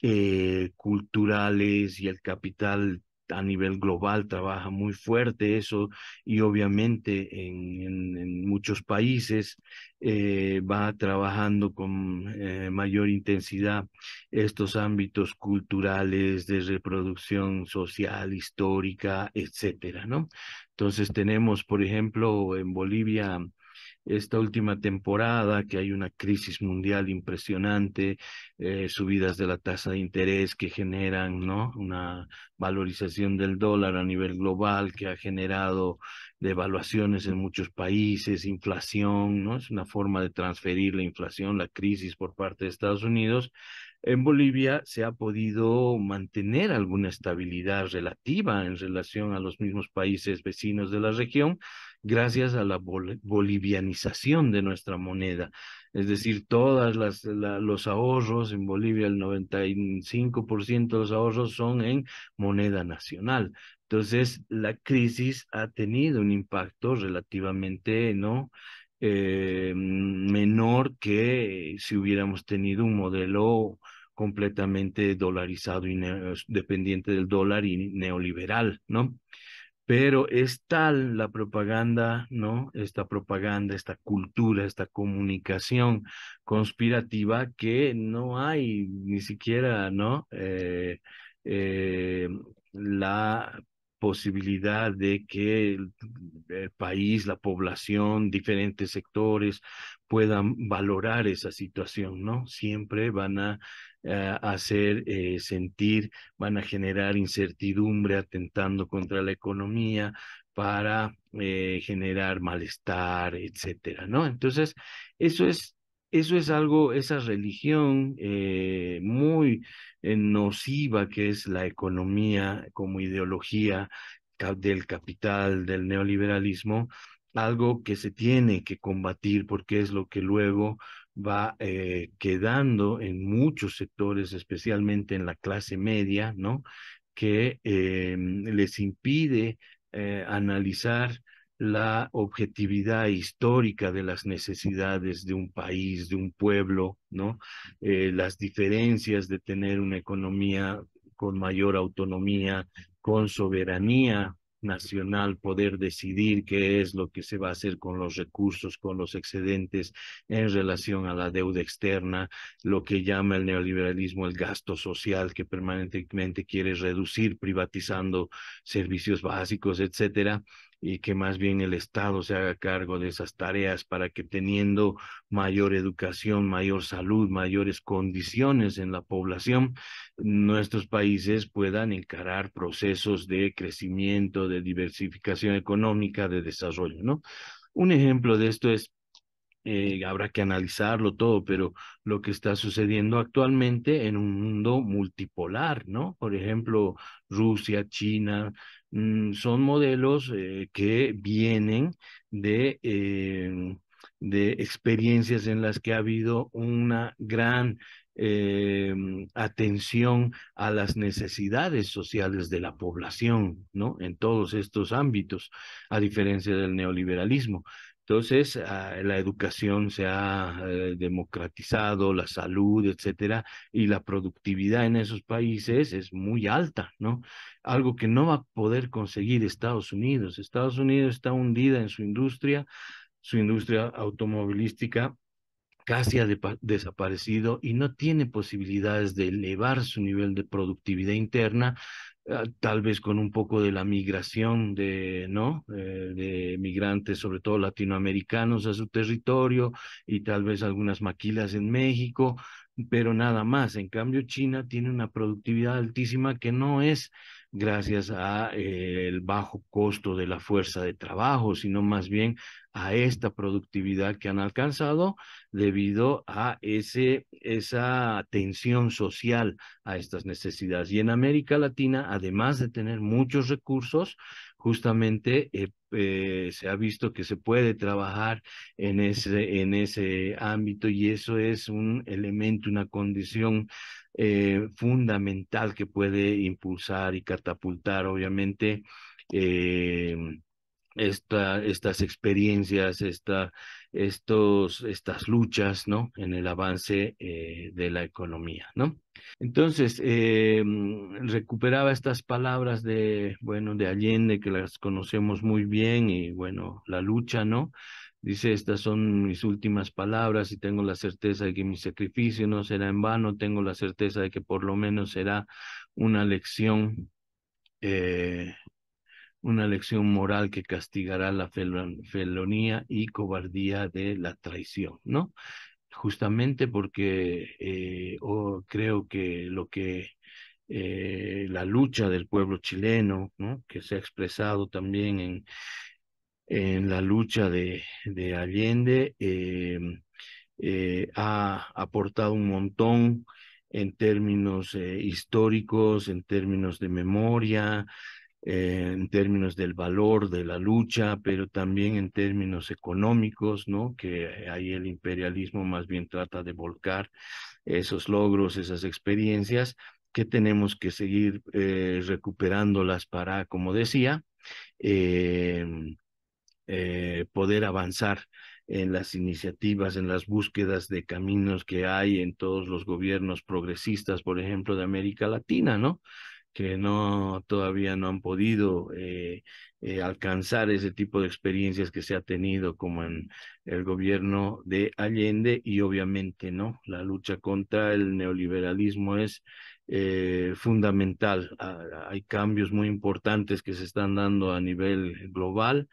eh, culturales y el capital a nivel global trabaja muy fuerte eso y obviamente en, muchos países eh, va trabajando con eh, mayor intensidad estos ámbitos culturales de reproducción social, histórica, etcétera, ¿no? Entonces tenemos, por ejemplo, en Bolivia esta última temporada, que hay una crisis mundial impresionante, eh, subidas de la tasa de interés que generan ¿no? una valorización del dólar a nivel global que ha generado devaluaciones en muchos países, inflación, ¿no? es una forma de transferir la inflación, la crisis por parte de Estados Unidos. En Bolivia se ha podido mantener alguna estabilidad relativa en relación a los mismos países vecinos de la región, gracias a la bolivianización de nuestra moneda. Es decir, todos los ahorros en Bolivia, el 95% de los ahorros son en moneda nacional. Entonces, la crisis ha tenido un impacto relativamente ¿no? Eh, menor que si hubiéramos tenido un modelo completamente dolarizado y dependiente del dólar y neoliberal, ¿no? Pero es tal la propaganda, ¿no? Esta propaganda, esta cultura, esta comunicación conspirativa que no hay ni siquiera, ¿no? Eh, eh, la posibilidad de que el, país, la población, diferentes sectores puedan valorar esa situación, ¿no? Siempre van a hacer eh, sentir, van a generar incertidumbre atentando contra la economía para eh, generar malestar, etcétera, ¿no? Entonces, eso es, eso es algo, esa religión eh, muy nociva que es la economía como ideología del capital, del neoliberalismo, algo que se tiene que combatir porque es lo que luego va eh, quedando en muchos sectores, especialmente en la clase media, ¿no? Que em, les impide eh, analizar la objetividad histórica de las necesidades de un país, de un pueblo, ¿no? Eh, las diferencias de tener una economía con mayor autonomía, con soberanía nacional poder decidir qué es lo que se va a hacer con los recursos, con los excedentes en relación a la deuda externa, lo que llama el neoliberalismo el gasto social que permanentemente quiere reducir privatizando servicios básicos, etcétera y que más bien el Estado se haga cargo de esas tareas para que teniendo mayor educación, mayor salud, mayores condiciones en la población, nuestros países puedan encarar procesos de crecimiento, de diversificación económica, de desarrollo, ¿no? Un ejemplo de esto es eh, habrá que analizarlo todo, pero lo que está sucediendo actualmente en un mundo multipolar, ¿no? Por ejemplo, Rusia, China, Mm, son modelos eh, que vienen de, eh, de experiencias en las que ha habido una gran eh, atención a las necesidades sociales de la población, ¿no? En todos estos ámbitos, a diferencia del neoliberalismo. Entonces, ah, la educación se ha eh, democratizado, la salud, etcétera, y la productividad en esos países es muy alta, ¿no? Algo que no va a poder conseguir Estados Unidos. Estados Unidos está hundida en su industria, su industria automovilística casi ha desaparecido y no tiene posibilidades de elevar su nivel de productividad interna Ah, tal vez con un poco de la migración de, ¿no? Eh, de migrantes, sobre todo latinoamericanos, a su territorio y tal vez algunas maquilas en México, pero nada más. En cambio, China tiene una productividad altísima que no es gracias a eh, el bajo costo de la fuerza de trabajo, sino más bien a esta productividad que han alcanzado debido a ese, esa tensión social a estas necesidades. Y en América Latina, además de tener muchos recursos, justamente eh, eh, se ha visto que se puede trabajar en ese, en ese ámbito y eso es un elemento, una condición eh, fundamental que puede impulsar y catapultar, obviamente, esta, estas experiencias, esta, estos, estas luchas, ¿no? En el avance eh, de la economía, ¿no? Entonces, eh, mm, recuperaba estas palabras de, bueno, de Allende, que las conocemos muy bien, y bueno, la lucha, ¿no? Dice, estas son mis últimas palabras y tengo la certeza de que mi sacrificio no será en vano, tengo la certeza de que por lo menos será una lección eh, una lección moral que castigará la felonía y cobardía de la traición, ¿no? Justamente porque eh, creo que lo que eh, la lucha del pueblo chileno, ¿no? que se ha expresado también en, en la lucha de, Allende, eh, ha aportado un montón en términos históricos, en términos de memoria, eh, en términos del valor de la lucha, pero también en términos económicos, ¿no? Que ahí el imperialismo más bien trata de volcar esos logros, esas experiencias, que tenemos que seguir eh, recuperándolas para, como decía, em, eh, poder avanzar en las iniciativas, en las búsquedas de caminos que hay en todos los gobiernos progresistas, por ejemplo, de América Latina, ¿no? que no todavía no han podido eh, eh, alcanzar ese tipo de experiencias que se ha tenido como en el gobierno de Allende y obviamente no la lucha contra el neoliberalismo es eh, fundamental ah, hay cambios muy importantes que se están dando a nivel global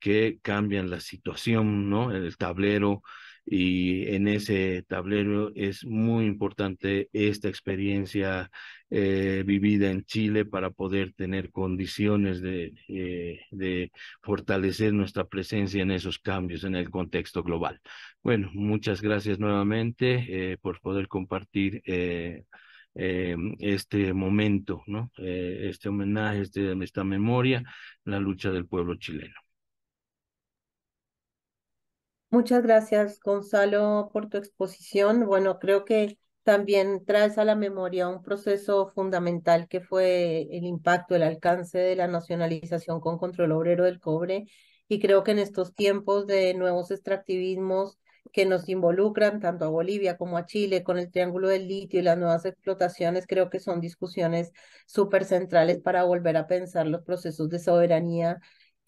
que cambian la situación no el tablero y en ese tablero es muy importante esta experiencia eh, vivida en Chile para poder tener condiciones eh, de, fortalecer nuestra presencia en esos cambios en el contexto global. Bueno, muchas gracias nuevamente eh, por poder compartir. este momento, ¿no? este homenaje, este, esta memoria, la lucha del pueblo chileno. Muchas gracias, Gonzalo, por tu exposición. Bueno, creo que también traes a la memoria un proceso fundamental que fue el impacto, el alcance de la nacionalización con control obrero del cobre. Y creo que en estos tiempos de nuevos extractivismos que nos involucran tanto a Bolivia como a Chile con el triángulo del litio y las nuevas explotaciones, creo que son discusiones súper centrales para volver a pensar los procesos de soberanía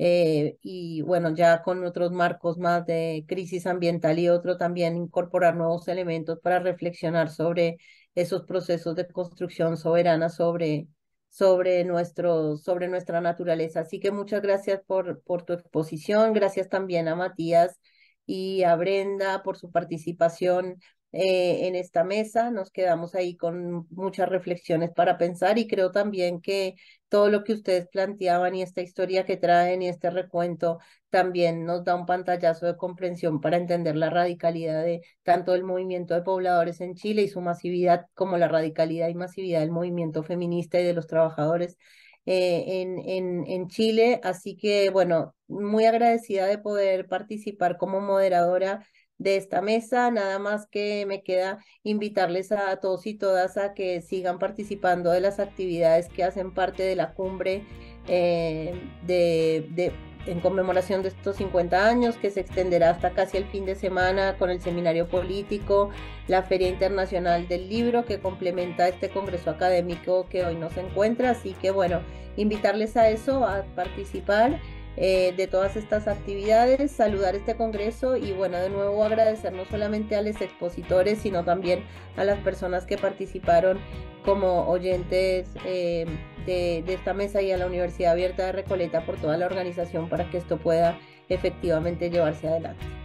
eh, y bueno, ya con otros marcos más de crisis ambiental y otro también incorporar nuevos elementos para reflexionar sobre esos procesos de construcción soberana sobre, sobre, nuestro, sobre nuestra naturaleza. Así que muchas gracias por, por tu exposición, gracias también a Matías y a Brenda por su participación. Eh, en esta mesa, nos quedamos ahí con muchas reflexiones para pensar y creo también que todo lo que ustedes planteaban y esta historia que traen y este recuento también nos da un pantallazo de comprensión para entender la radicalidad de tanto el movimiento de pobladores en Chile y su masividad como la radicalidad y masividad del movimiento feminista y de los trabajadores eh, en, en, en, Chile. Así que, bueno, muy agradecida de poder participar como moderadora de esta mesa. Nada más que me queda invitarles a todos y todas a que sigan participando de las actividades que hacen parte de la cumbre eh, de, en conmemoración de estos 50 años, que se extenderá hasta casi el fin de semana con el seminario político, la Feria Internacional del Libro, que complementa este congreso académico que hoy nos encuentra. Así que bueno, invitarles a eso, a participar eh, de todas estas actividades, saludar este congreso y bueno, de nuevo agradecer no solamente a los expositores, sino también a las personas que participaron como oyentes eh, de, de esta mesa y a la Universidad Abierta de Recoleta por toda la organización para que esto pueda efectivamente llevarse adelante.